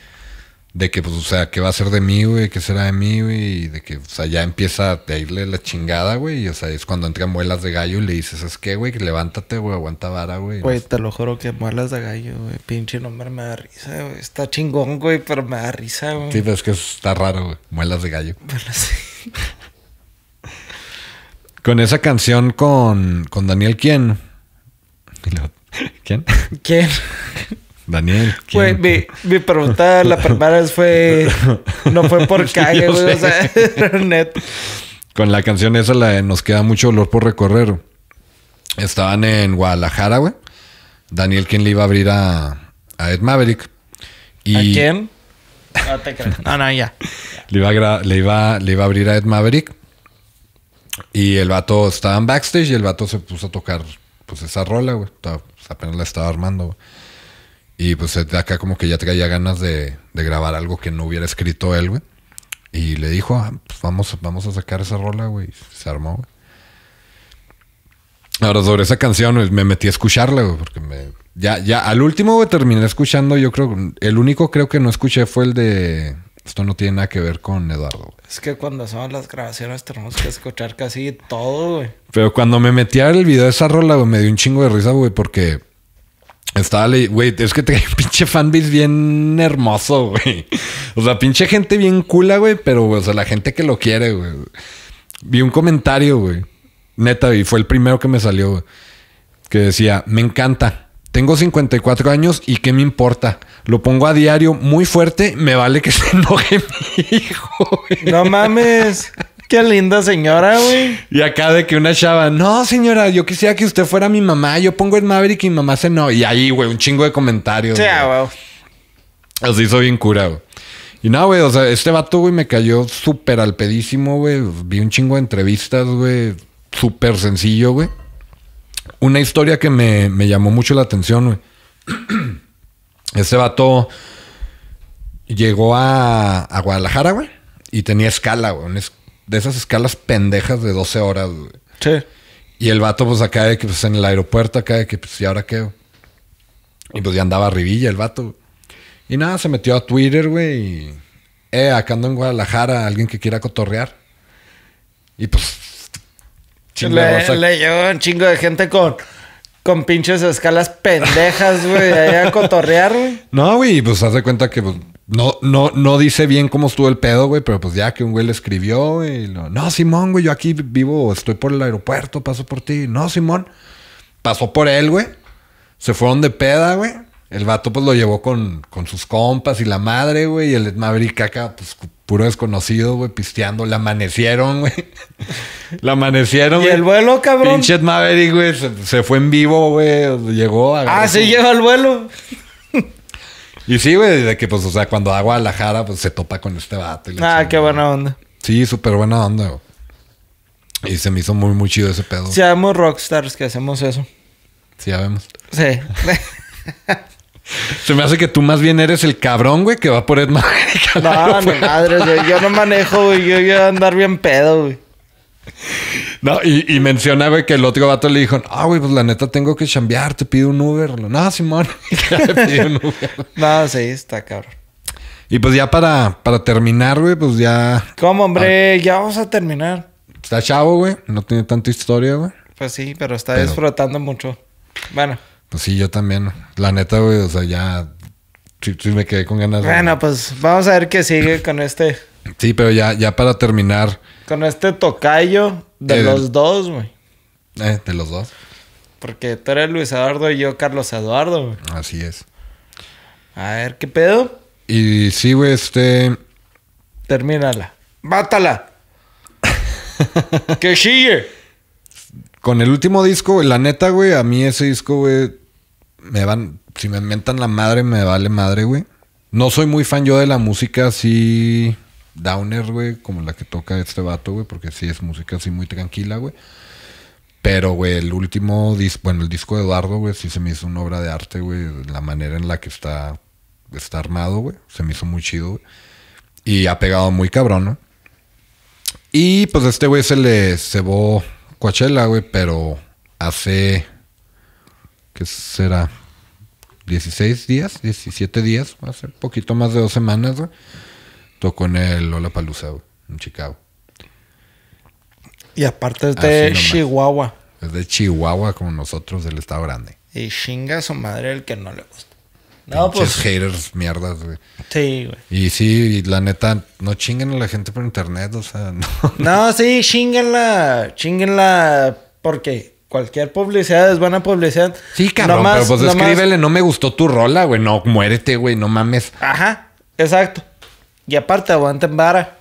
de que, pues, o sea, ¿qué va a ser de mí, güey? ¿Qué será de mí, güey? Y de que, o sea, ya empieza a irle la chingada, güey. Y, o sea, es cuando entran muelas de gallo y le dices, ¿es que, güey? Levántate, güey, aguanta vara, güey. Güey, te lo juro que muelas de gallo, güey. Pinche nombre me da risa, güey. Está chingón, güey, pero me da risa, güey. Sí, pero es que está raro, güey. Muelas de gallo. Muelas sí. Con esa canción con, con Daniel, ¿quién? ¿Quién? ¿Quién? Daniel. Güey, mi, pregunta la primera vez fue. No fue por calle, güey. O sea, net. Con la canción esa, la Nos queda mucho olor por recorrer. Estaban en Guadalajara, güey. Daniel, ¿quién le iba a abrir a, Ed Maverick. ¿A quién? No te creo. No, no, ya. Le iba, a le, iba, le iba a abrir a Ed Maverick. Y el vato estaba en backstage y el vato se puso a tocar pues esa rola, güey. Pues, apenas la estaba armando, güey. Y pues de acá como que ya traía ganas de, grabar algo que no hubiera escrito él, güey. Y le dijo, ah, pues, vamos, vamos a sacar esa rola, güey. Se armó, güey. Ahora, sobre esa canción, me metí a escucharla, güey, porque me... Ya, ya, al último, güey, terminé escuchando, yo creo... El único creo que no escuché fue el de... Esto no tiene nada que ver con Eduardo. Es que cuando son las grabaciones tenemos que escuchar casi todo, güey. Pero cuando me metí al video de esa rola, güey, me dio un chingo de risa, güey, porque estaba leyendo, güey, es que un pinche fanbase bien hermoso, güey. O sea, pinche gente bien cool, güey, pero, o sea, la gente que lo quiere, güey. Vi un comentario, güey. Neta, y fue el primero que me salió, güey. Que decía, me encanta. Tengo 54 años y qué me importa. Lo pongo a diario muy fuerte. Me vale que se enoje mi hijo. No mames. Qué linda señora, güey. Y acá de que una chava, no, señora, yo quisiera que usted fuera mi mamá. Yo pongo el Maverick y mi mamá se no. Y ahí, güey, un chingo de comentarios. Sí, güey. Así soy bien curado. güey. Y no, güey, o sea, este vato, güey, me cayó súper alpedísimo, güey. Vi un chingo de entrevistas, güey. Súper sencillo, güey. Una historia que me, llamó mucho la atención, güey. Este vato llegó a, a Guadalajara, güey. Y tenía escala, güey de esas escalas pendejas de 12 horas, güey. Sí. Y el vato, pues acá de que, pues en el aeropuerto, acá de que, pues, ¿y ahora qué? Y pues ya andaba arribilla el vato. Y nada, se metió a Twitter, güey. eh, acá ando en Guadalajara, alguien que quiera cotorrear. Y pues. Le, leyó un chingo de gente con. Con pinches escalas pendejas, güey, allá a cotorrear, güey. No, güey, pues haz de cuenta que pues, no, no, no dice bien cómo estuvo el pedo, güey, pero pues ya que un güey le escribió, güey, no, Simón, güey, yo aquí vivo, estoy por el aeropuerto, paso por ti. No, Simón, pasó por él, güey. Se fueron de peda, güey. El vato pues lo llevó con, sus compas y la madre, güey. Y el Maverick acá, pues puro desconocido, güey, pisteando. La amanecieron, güey. La amanecieron, ¿Y el vuelo, cabrón? Pinche Maverick, güey, se, fue en vivo, güey. Llegó. A ah, sí, llegó al vuelo. Y sí, güey, de que, pues, o sea, cuando da Guadalajara, pues se topa con este vato. ah, qué buena onda. Sí, súper buena onda, güey. Y se me hizo muy, muy chido ese pedo. vemos rockstars que hacemos eso. Sí, ya Sí. Se me hace que tú más bien eres el cabrón, güey, que va por Ed No, no, madre, güey. Yo no manejo, güey. Yo voy a andar bien pedo, güey. No, y, menciona, mencionaba que el otro vato le dijo, ah, güey, pues la neta tengo que chambear, te pido un Uber. No, Simón, te pido un Uber. no, sí, está cabrón. Y pues ya para, para terminar, güey, pues ya... ¿Cómo, hombre? Ah. ya vamos a terminar. Está chavo, güey. No tiene tanta historia, güey. Pues sí, pero está disfrutando mucho. Bueno. Pues sí, yo también. La neta, güey, o sea, ya... Sí, me quedé con ganas. Bueno, pues vamos a ver qué sigue con este. Sí, pero ya, ya para terminar... Con este tocayo de eh, los dos, güey. Eh, de los dos. Porque tú eres Luis Eduardo y yo Carlos Eduardo, güey. Así es. A ver, ¿qué pedo? Y sí, güey, este... Termínala. ¡Bátala! ¡Que sigue! Con el último disco, güey, la neta, güey, a mí ese disco, güey, me van... Si me inventan la madre, me vale madre, güey. No soy muy fan yo de la música así downer, güey, como la que toca este vato, güey, porque sí es música así muy tranquila, güey. Pero, güey, el último disco, bueno, el disco de Eduardo, güey, sí se me hizo una obra de arte, güey, la manera en la que está, está armado, güey, se me hizo muy chido, güey. Y ha pegado muy cabrón, ¿no? Y pues este güey se le cebó Coachella, güey, pero hace, ¿qué será? 16 días, 17 días, hace poquito más de dos semanas, güey tocó en el palusa, güey, en Chicago. Y aparte es ah, de Chihuahua. Es de Chihuahua, como nosotros, del Estado Grande. Y chinga a su madre el que no le gusta. No, pues, haters, mierdas, güey. Sí, güey. Y sí, la neta, no chinguen a la gente por internet, o sea, no. No, sí, chinguenla. Chinguenla, porque cualquier publicidad es buena publicidad. Sí, caramba, pero pues escríbele, no me gustó tu rola, güey. No, muérete, güey, no mames. Ajá, exacto. Y aparte aguanten vara.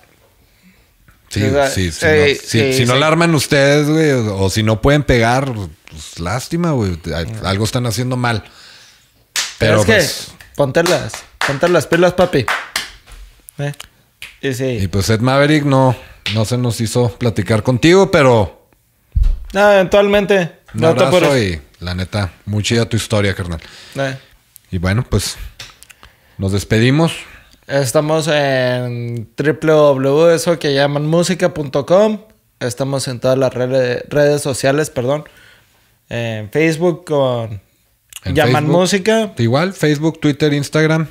Sí, sí, si, eh, no, si, eh, la arman ustedes, güey, o, si no pueden pegar, pues lástima, güey. Mm. Algo están haciendo mal. Pero, es que, pues- ponte las, ponte las pilas, papi. Eh, sí. Y pues Ed Maverick no, no se nos hizo platicar contigo, pero. No, eventualmente. no abrazo y la neta, muy chida tu historia, carnal. Y bueno, pues nos despedimos. Estamos en www, eso que llaman Estamos en todas las redes, redes sociales, perdón. En Facebook con Llaman Música. Igual, Facebook, Twitter, Instagram.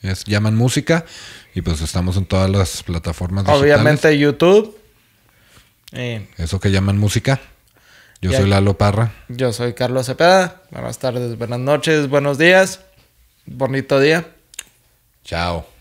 Es Llaman Música. Y pues estamos en todas las plataformas Obviamente YouTube. Eso que llaman música. Yo soy Lalo Parra. Yo soy Carlos Cepeda. Buenas tardes, buenas noches, buenos días. Bonito día. Chao.